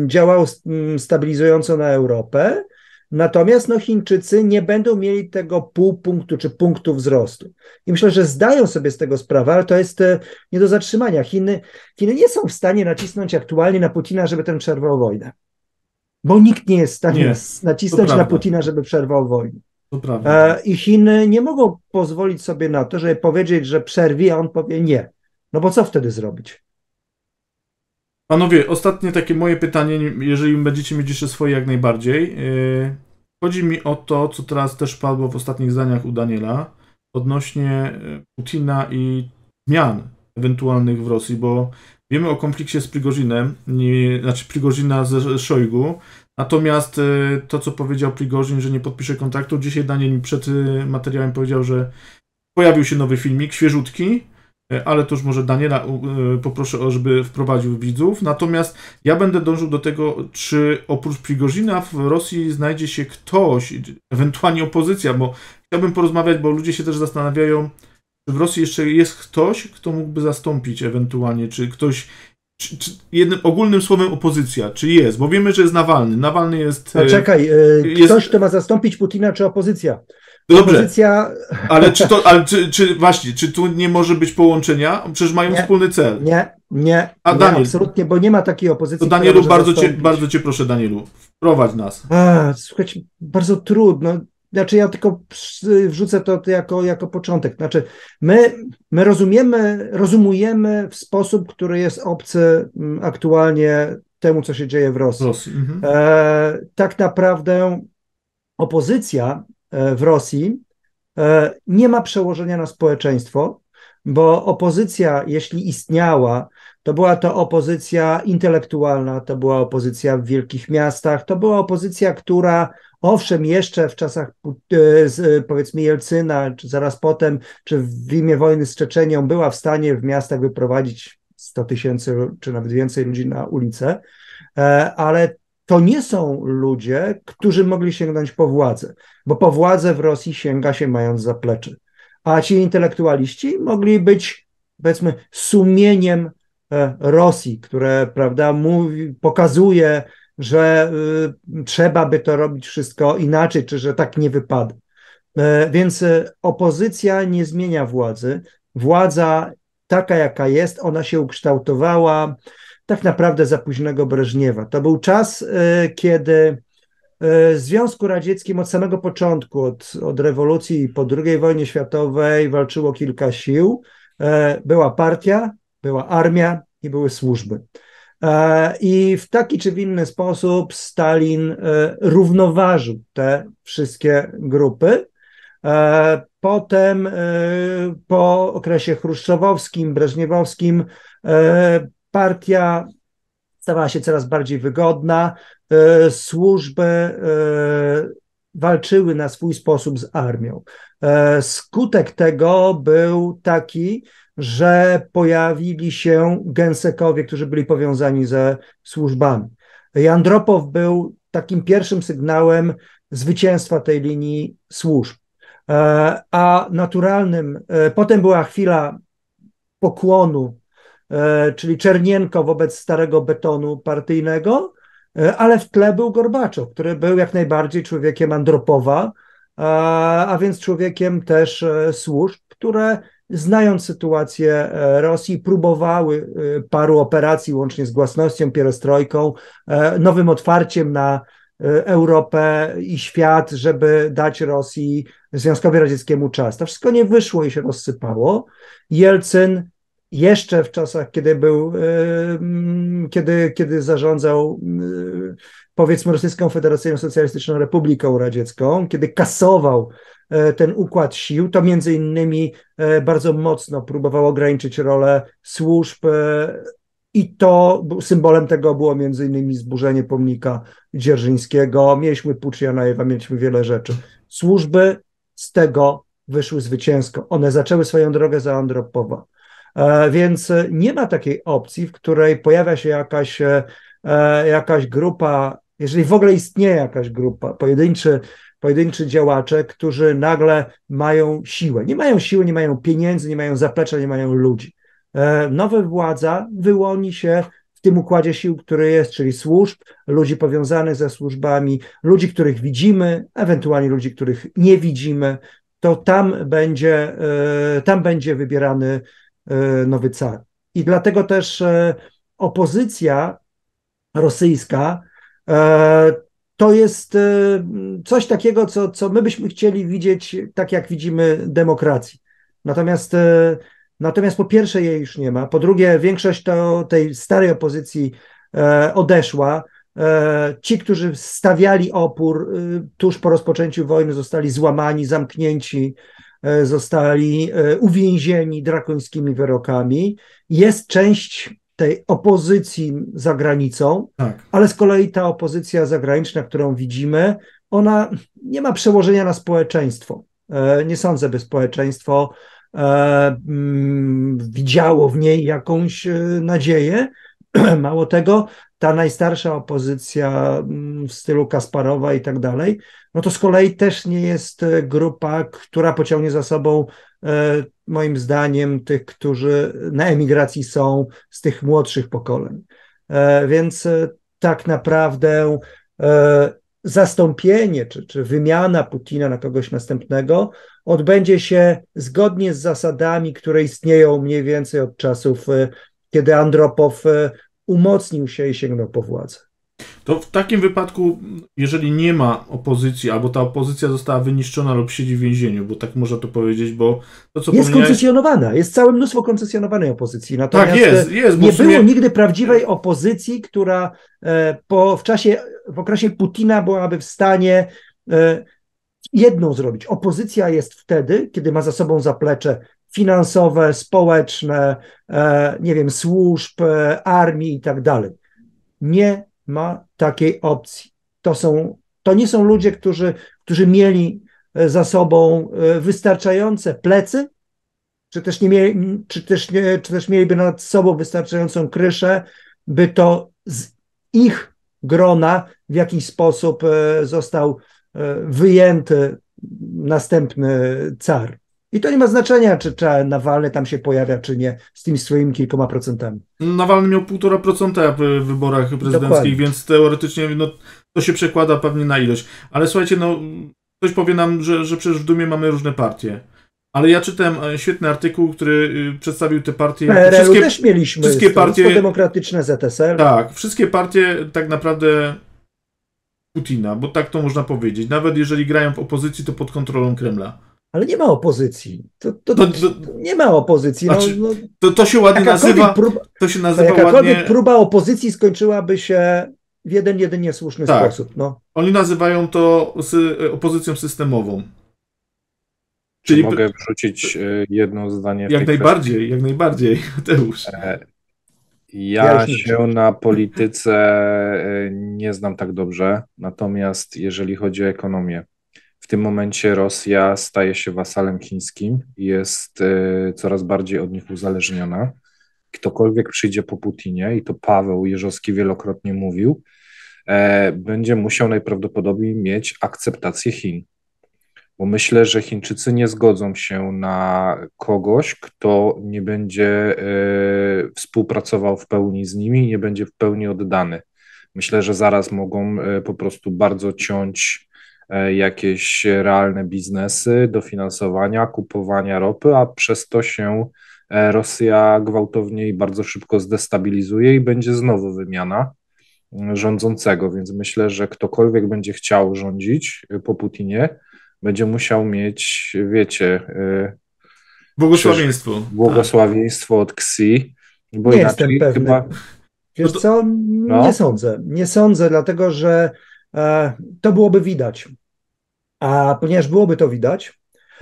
działało mm, stabilizująco na Europę. Natomiast no, Chińczycy nie będą mieli tego pół punktu czy punktu wzrostu. I myślę, że zdają sobie z tego sprawę, ale to jest e, nie do zatrzymania. Chiny, Chiny nie są w stanie nacisnąć aktualnie na Putina, żeby ten przerwał wojnę. Bo nikt nie jest w stanie nie, nacisnąć na Putina, żeby przerwał wojnę. E, I Chiny nie mogą pozwolić sobie na to, żeby powiedzieć, że przerwi, a on powie nie. No bo co wtedy zrobić? Panowie, ostatnie takie moje pytanie, jeżeli będziecie mieć jeszcze swoje jak najbardziej. E, chodzi mi o to, co teraz też padło w ostatnich zdaniach u Daniela, odnośnie e, Putina i zmian ewentualnych w Rosji, bo wiemy o konflikcie z Prigozinem, nie, znaczy Prigozina ze Szojgu, natomiast e, to, co powiedział Prigozin, że nie podpisze kontaktu. dzisiaj Daniel mi przed materiałem powiedział, że pojawił się nowy filmik, świeżutki, E, ale to już może Daniela e, poproszę, żeby wprowadził widzów. Natomiast ja będę dążył do tego, czy oprócz Prigozina w Rosji znajdzie się ktoś, ewentualnie opozycja, bo chciałbym porozmawiać, bo ludzie się też zastanawiają, czy w Rosji jeszcze jest ktoś, kto mógłby zastąpić ewentualnie, czy ktoś czy, czy jednym ogólnym słowem opozycja, czy jest? Bo wiemy, że jest Nawalny. Nawalny jest. E, A czekaj, jest... ktoś, kto ma zastąpić Putina, czy opozycja? Dobrze, ale, czy, to, ale czy, czy, właśnie, czy tu nie może być połączenia? Przecież mają nie, wspólny cel. Nie, nie, A nie, Daniel, absolutnie, bo nie ma takiej opozycji. To Danielu, bardzo cię, bardzo cię proszę Danielu, wprowadź nas. A, słuchajcie, bardzo trudno. Znaczy ja tylko wrzucę to jako, jako początek. Znaczy my, my rozumiemy, rozumujemy w sposób, który jest obcy mm, aktualnie temu, co się dzieje w Rosji. Rosji. Mhm. E, tak naprawdę opozycja E, w Rosji e, nie ma przełożenia na społeczeństwo, bo opozycja, jeśli istniała, to była to opozycja intelektualna, to była opozycja w wielkich miastach, to była opozycja, która owszem, jeszcze w czasach e, powiedzmy Jelcyna, czy zaraz potem, czy w imię wojny z Czeczenią, była w stanie w miastach wyprowadzić 100 tysięcy czy nawet więcej ludzi na ulicę, ale to nie są ludzie, którzy mogli sięgnąć po władzę, bo po władzę w Rosji sięga się mając zaplecze. A ci intelektualiści mogli być, powiedzmy, sumieniem e, Rosji, które, prawda, mówi, pokazuje, że y, trzeba by to robić wszystko inaczej, czy że tak nie wypada. Y, więc e, opozycja nie zmienia władzy. Władza taka, jaka jest, ona się ukształtowała tak naprawdę za późnego Breżniewa. To był czas, e, kiedy e, w Związku Radzieckim od samego początku, od, od rewolucji i po II wojnie światowej walczyło kilka sił. E, była partia, była armia i były służby. I w taki czy w inny sposób Stalin równoważył te wszystkie grupy. Potem po okresie chruszczowowskim, breżniewowskim partia stawała się coraz bardziej wygodna, e, służby e, walczyły na swój sposób z armią. E, skutek tego był taki, że pojawili się gęsekowie, którzy byli powiązani ze służbami. Jandropow był takim pierwszym sygnałem zwycięstwa tej linii służb. A naturalnym, potem była chwila pokłonu E, czyli Czernienko wobec starego betonu partyjnego, e, ale w tle był Gorbaczow, który był jak najbardziej człowiekiem Andropowa, a więc człowiekiem też e, służb, które znając sytuację Rosji, próbowały paru operacji, łącznie z własnością, pierestrojką, nowym otwarciem na Europę i świat, żeby dać Rosji, Związkowi Radzieckiemu czas. To wszystko nie wyszło i się rozsypało. Jelcyn jeszcze w czasach, kiedy był, y, mm, kiedy, kiedy zarządzał y, powiedzmy Rosyjską Federacją Socjalistyczną Republiką Radziecką, kiedy kasował e, ten układ sił, to między innymi e, bardzo mocno próbował ograniczyć rolę służb e, i to symbolem tego było między innymi zburzenie pomnika Dzierżyńskiego. Mieliśmy pucz Janajewa, mieliśmy wiele rzeczy. Służby z tego wyszły zwycięsko. One zaczęły swoją drogę za Andropowa E, więc e, nie ma takiej opcji, w której pojawia się jakaś, e, jakaś grupa, jeżeli w ogóle istnieje jakaś grupa, pojedynczy, pojedynczy działacze, którzy nagle mają siłę. Nie mają siły, nie mają pieniędzy, nie mają zaplecza, nie mają ludzi. Nowa władza wyłoni się w tym układzie sił, który jest, czyli służb, ludzi powiązanych ze służbami, ludzi, których widzimy, ewentualnie ludzi, których nie widzimy, to tam będzie, tam będzie wybierany E, nowy car. I dlatego też e, opozycja rosyjska e, to jest coś takiego, co, co my byśmy chcieli widzieć, tak jak widzimy demokracji. Natomiast, natomiast po pierwsze jej już nie ma, po drugie większość to, tej starej opozycji odeszła. Ci, którzy stawiali opór tuż po rozpoczęciu wojny, zostali złamani, zamknięci, E, zostali e, uwięzieni drakońskimi wyrokami. Jest część tej opozycji za granicą, tak. ale z kolei ta opozycja zagraniczna, którą widzimy, ona nie ma przełożenia na społeczeństwo. E, nie sądzę, by społeczeństwo mm, widziało w niej jakąś nadzieję. Mało tego, ta najstarsza opozycja mm, w stylu Kasparowa i tak dalej, no to z kolei też nie jest e, grupa, która pociągnie za sobą e, moim zdaniem tych, którzy na emigracji są z tych młodszych pokoleń. E, więc tak naprawdę zastąpienie czy, czy wymiana Putina na kogoś następnego odbędzie się zgodnie z zasadami, które istnieją mniej więcej od czasów, kiedy Andropow umocnił się i sięgnął po władzę. To w takim wypadku, jeżeli nie ma opozycji, albo ta opozycja została wyniszczona lub siedzi w więzieniu, bo tak można to powiedzieć, bo to co Jest koncesjonowana, jest całe mnóstwo koncesjonowanej opozycji. Natomiast tak, jest, e, jest. Nie sumie... było nigdy prawdziwej opozycji, która e, po, w czasie, w okresie Putina byłaby w stanie e, jedną zrobić. Opozycja jest wtedy, kiedy ma za sobą zaplecze finansowe, społeczne, e, nie wiem, służb, e, armii i tak dalej. Nie ma takiej opcji. To, są, to nie są ludzie, którzy, którzy mieli e, za sobą wystarczające plecy, czy też, nie mieli, czy, też czy też mieliby nad sobą wystarczającą kryszę, by to z ich grona w jakiś sposób został wyjęty następny car. I to nie ma znaczenia, czy, czy Nawalny tam się pojawia, czy nie, z tymi swoimi kilkoma procentami. Nawalny miał 1,5% w wyborach prezydenckich, Dokładnie. więc teoretycznie no, to się przekłada pewnie na ilość. Ale słuchajcie, no, ktoś powie nam, że, że przecież w Dumie mamy różne partie. Ale ja czytałem e, świetny artykuł, który y, przedstawił te partie. PRL-u e, wszystkie, też mieliśmy. Wszystkie partie demokratyczne ZSL. Tak, wszystkie partie tak naprawdę Putina, bo tak to można powiedzieć. Nawet jeżeli grają w opozycji, to pod kontrolą Kremla ale nie ma opozycji. To, to, to, no, no, nie ma opozycji. No, znaczy, no, to, to się ładnie nazywa. Próba, to się nazywa jakakolwiek ładnie... próba opozycji skończyłaby się w jeden, jedynie słuszny tak. sposób. No. Oni nazywają to opozycją systemową. Czyli Czy mogę wrzucić e, jedno zdanie. Jak najbardziej, kwestii? jak najbardziej, Mateusz. E, ja, ja się na polityce e, nie znam tak dobrze, natomiast jeżeli chodzi o ekonomię, w tym momencie Rosja staje się wasalem chińskim i jest e, coraz bardziej od nich uzależniona. Ktokolwiek przyjdzie po Putinie, i to Paweł Jerzowski wielokrotnie mówił, e, będzie musiał najprawdopodobniej mieć akceptację Chin. Bo myślę, że Chińczycy nie zgodzą się na kogoś, kto nie będzie e, współpracował w pełni z nimi i nie będzie w pełni oddany. Myślę, że zaraz mogą po prostu bardzo ciąć E, jakieś realne biznesy, dofinansowania, kupowania ropy, a przez to się e, Rosja gwałtownie i bardzo szybko zdestabilizuje i będzie znowu wymiana mm, rządzącego, więc myślę, że ktokolwiek będzie chciał rządzić e, po Putinie, będzie musiał mieć, wiecie, błogosławieństwo. Błogosławieństwo tak. od Ksi, bo nie jestem pewny. chyba. Wiesz no co, no? nie no. sądzę. Nie sądzę, dlatego że E, to byłoby widać. A ponieważ byłoby to widać,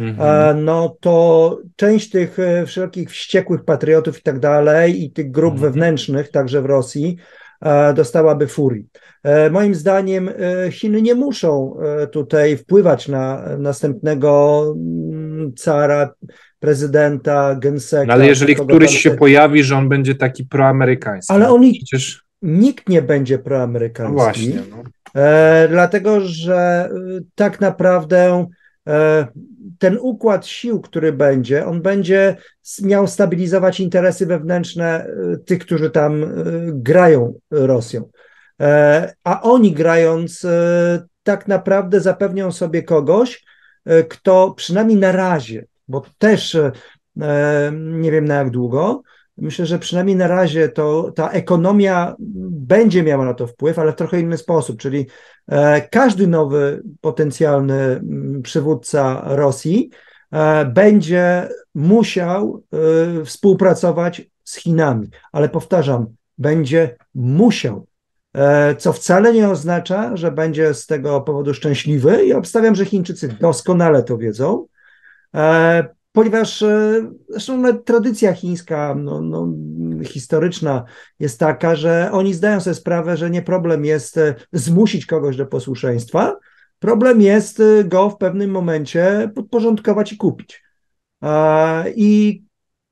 mhm. e, no to część tych e, wszelkich wściekłych patriotów i tak dalej i tych grup mhm. wewnętrznych, także w Rosji, dostałaby furii. Moim zdaniem Chiny nie muszą tutaj wpływać na następnego mm, cara, prezydenta, genseka. No ale jeżeli któryś się pojawi, że on będzie taki proamerykański. Ale oni, Przecież nikt nie będzie proamerykański. No właśnie. No. E, dlatego, że e, tak naprawdę e, ten układ sił, który będzie, on będzie miał stabilizować interesy wewnętrzne e, tych, którzy tam e, grają Rosją. A oni grając tak naprawdę zapewnią sobie kogoś, kto przynajmniej na razie, bo też nie wiem na jak długo, Myślę, że przynajmniej na razie to ta ekonomia będzie miała na to wpływ, ale w trochę inny sposób, czyli e, każdy nowy potencjalny mm, przywódca Rosji e, będzie musiał e, współpracować z Chinami, ale powtarzam, będzie musiał, co wcale nie oznacza, że będzie z tego powodu szczęśliwy i obstawiam, że Chińczycy doskonale to wiedzą ponieważ e, zresztą nawet no, tradycja chińska, no, no, historyczna jest taka, że oni zdają sobie sprawę, że nie problem jest e, zmusić kogoś do posłuszeństwa, problem jest e, go w pewnym momencie podporządkować i kupić. I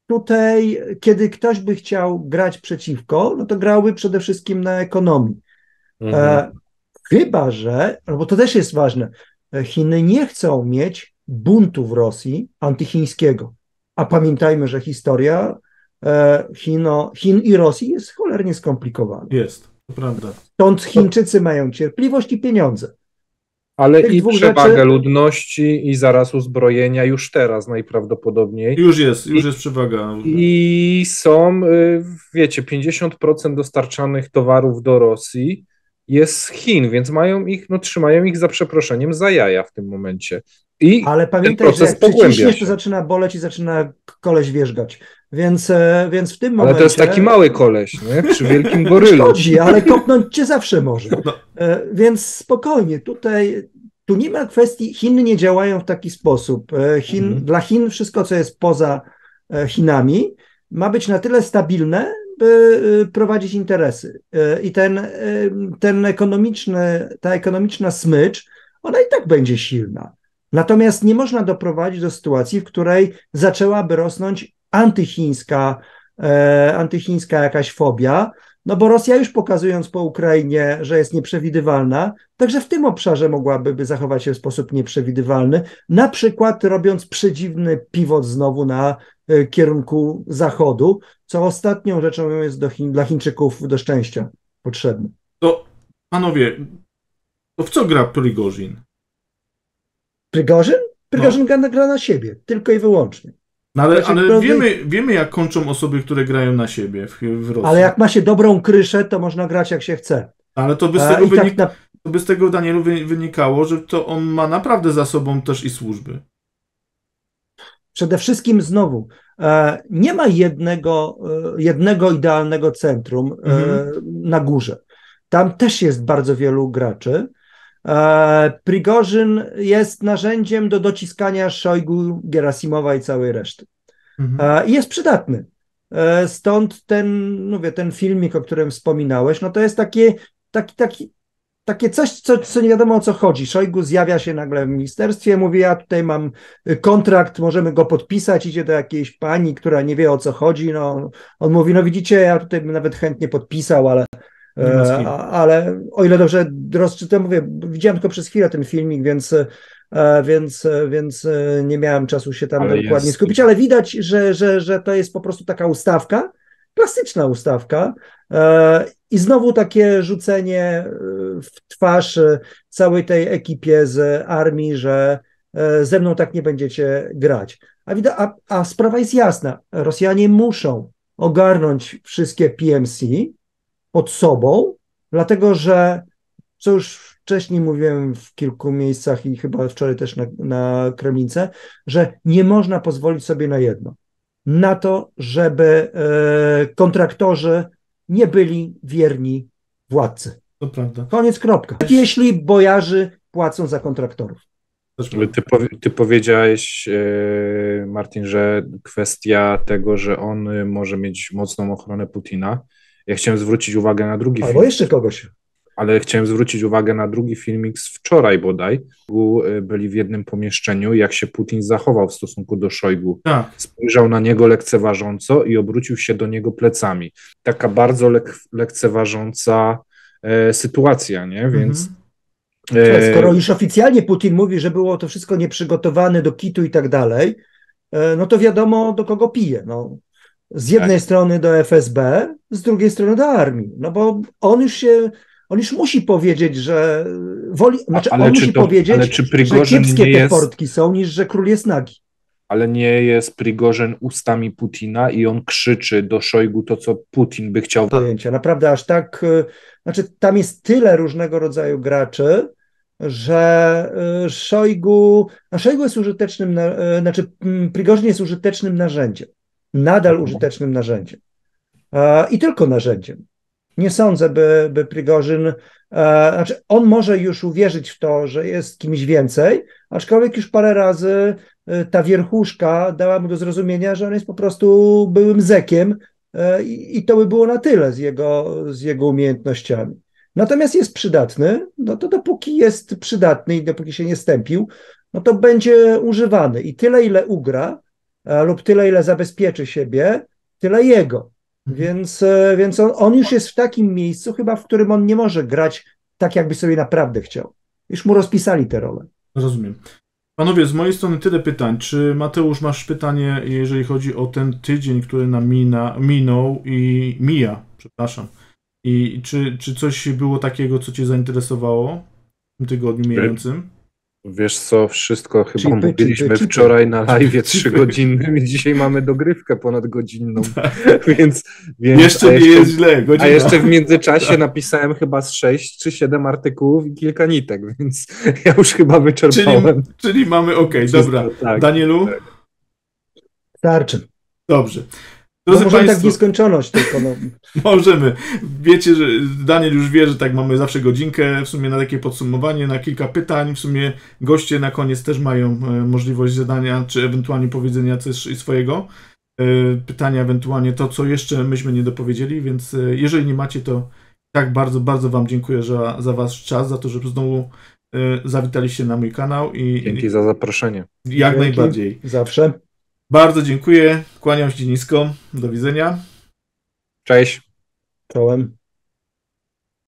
tutaj, kiedy ktoś by chciał grać przeciwko, no to grałby przede wszystkim na ekonomii. Mhm. Chyba, że, bo to też jest ważne, Chiny nie chcą mieć buntu w Rosji antychińskiego. A pamiętajmy, że historia e, Chino, Chin i Rosji jest cholernie skomplikowana. Jest, to prawda. Stąd Chińczycy mają cierpliwość i pieniądze. Ale Tych i przewagę rzeczy... ludności i zaraz uzbrojenia już teraz najprawdopodobniej. Już jest, już jest przewaga. I są, y, wiecie, 50% dostarczanych towarów do Rosji jest z Chin, więc mają ich, no trzymają ich za przeproszeniem za jaja w tym momencie. I Ale pamiętaj, że przyciśniesz, się. to zaczyna boleć i zaczyna koleś wierzgać. Więc, e, więc w tym momencie... Ale to jest taki mały koleś, nie? Przy wielkim gorylu. Chodzi, ale kopnąć cię zawsze może. No. E, więc spokojnie, tutaj tu nie ma kwestii, Chiny nie działają w taki sposób. E, Chin, mhm. Dla Chin wszystko, co jest poza Chinami, ma być na tyle stabilne, by prowadzić interesy. I ten, ten ekonomiczny, ta ekonomiczna smycz, ona i tak będzie silna. Natomiast nie można doprowadzić do sytuacji, w której zaczęłaby rosnąć antychińska, e, antychińska jakaś fobia, no bo Rosja już pokazując po Ukrainie, że jest nieprzewidywalna, także w tym obszarze mogłaby zachować się w sposób nieprzewidywalny, na przykład robiąc przedziwny piwot znowu na e, kierunku zachodu, co ostatnią rzeczą jest do Chin, dla Chińczyków do szczęścia potrzebne. To panowie, to w co gra Prigozin? Prygorzyn? Prygorzyn no. gra na siebie, tylko i wyłącznie. No ale, ale wiemy, wiemy, jak kończą osoby, które grają na siebie w, w, Rosji. Ale jak ma się dobrą kryszę, to można grać jak się chce. Ale to by z e, tego, tak wynik... tak na... to by z tego Danielu wynikało, że to on ma naprawdę za sobą też i służby. Przede wszystkim znowu, e, nie ma jednego, e, jednego idealnego centrum mhm. na górze. Tam też jest bardzo wielu graczy E, Prigorzyn jest narzędziem do dociskania Szojgu, Gerasimowa i całej reszty. Mhm. E, jest przydatny. E, stąd ten, no mówię, ten filmik, o którym wspominałeś, no to jest takie, taki, taki, takie coś, co, co nie wiadomo o co chodzi. Szojgu zjawia się nagle w ministerstwie, mówi, ja tutaj mam kontrakt, możemy go podpisać, idzie do jakiejś pani, która nie wie o co chodzi, no on mówi, no widzicie, ja tutaj bym nawet chętnie podpisał, ale E, ale o ile dobrze rozczytałem, mówię, widziałem tylko przez chwilę ten filmik, więc e, więc, e, więc nie miałem czasu się tam ale dokładnie jest. skupić, ale widać, że, że, że to jest po prostu taka ustawka, klasyczna ustawka i znowu takie rzucenie w twarz całej tej ekipie z armii, że ze mną tak nie będziecie grać. A, a, a sprawa jest jasna, Rosjanie muszą ogarnąć wszystkie PMC, pod sobą, dlatego że, co już wcześniej mówiłem w kilku miejscach i chyba wczoraj też na, na Kremlince, że nie można pozwolić sobie na jedno. Na to, żeby e, kontraktorzy nie byli wierni władcy. To prawda. Koniec kropka. Jeśli bojarzy płacą za kontraktorów. Ty, ty powiedziałeś, e, Martin, że kwestia tego, że on może mieć mocną ochronę Putina, ja chciałem zwrócić uwagę na drugi Albo jeszcze kogoś. Ale chciałem zwrócić uwagę na drugi filmik z wczoraj bodaj. Y, byli w jednym pomieszczeniu, jak się Putin zachował w stosunku do Szojgu. Tak. Spojrzał na niego lekceważąco i obrócił się do niego plecami. Taka bardzo lek lekceważąca e, sytuacja, nie? Mhm. Więc mhm. Skoro już oficjalnie Putin mówi, że było to wszystko nieprzygotowane do kitu i tak dalej, e, no to wiadomo, do kogo pije. No. Z jednej tak. strony do FSB, z drugiej strony do armii. No bo on już się, on już musi powiedzieć, że woli, znaczy ale on musi to, powiedzieć, że kiepskie te jest... portki są, niż że król jest nagi ale nie jest Prigorzyn ustami Putina i on krzyczy do Szojgu to, co Putin by chciał. Tak. Pojęcia, naprawdę aż tak, y, znaczy tam jest tyle różnego rodzaju graczy, że y, Szojgu, a Szojgu jest użytecznym, y, znaczy mm, Prigorzyn jest użytecznym narzędziem nadal użytecznym narzędziem. E, I tylko narzędziem. Nie sądzę, by, by Prigorzyn, e, znaczy on może już uwierzyć w to, że jest kimś więcej, aczkolwiek już parę razy e, ta wierchuszka dała mu do zrozumienia, że on jest po prostu byłym zekiem i, i to by było na tyle z jego, z jego umiejętnościami. Natomiast jest przydatny, no to dopóki jest przydatny i dopóki się nie stępił, no to będzie używany i tyle, ile ugra, E, lub tyle, ile zabezpieczy siebie, tyle jego. Mhm. Więc, e, więc on, on już jest w takim miejscu, chyba w którym on nie może grać tak, jakby sobie naprawdę chciał. Już mu rozpisali te role. Rozumiem. Panowie, z mojej strony tyle pytań. Czy Mateusz masz pytanie, jeżeli chodzi o ten tydzień, który nam mina, minął i mija, przepraszam. I czy, czy coś było takiego, co cię zainteresowało w tym tygodniu e, mijającym? Wiesz co, wszystko chyba chipy, mówiliśmy chipy, chipy. wczoraj na live trzygodzinnym i dzisiaj mamy dogrywkę ponad godzinną, tak. więc, więc, Jeszcze nie jeszcze, jest źle, godzina. A jeszcze w międzyczasie tak. napisałem chyba z sześć czy siedem artykułów i kilka nitek, więc ja już chyba wyczerpałem. Czyli, czyli mamy, okej, okay, dobra. Tak, Danielu? Tak. Starczy. Dobrze. Drodzy no, no możemy Państwo, tak w nieskończoność tylko. No. Możemy. Wiecie, że Daniel już wie, że tak mamy zawsze godzinkę w sumie na takie podsumowanie, na kilka pytań. W sumie goście na koniec też mają e, możliwość zadania, czy ewentualnie powiedzenia coś swojego e, pytania, ewentualnie to, co jeszcze myśmy nie dopowiedzieli, więc e, jeżeli nie macie, to tak bardzo, bardzo Wam dziękuję za, za Wasz czas, za to, że znowu zawitaliście na mój kanał. i Dzięki za zaproszenie. Jak Dzięki. najbardziej. Zawsze. Bardzo dziękuję. Kłaniam się nisko. Do widzenia. Cześć. Czołem.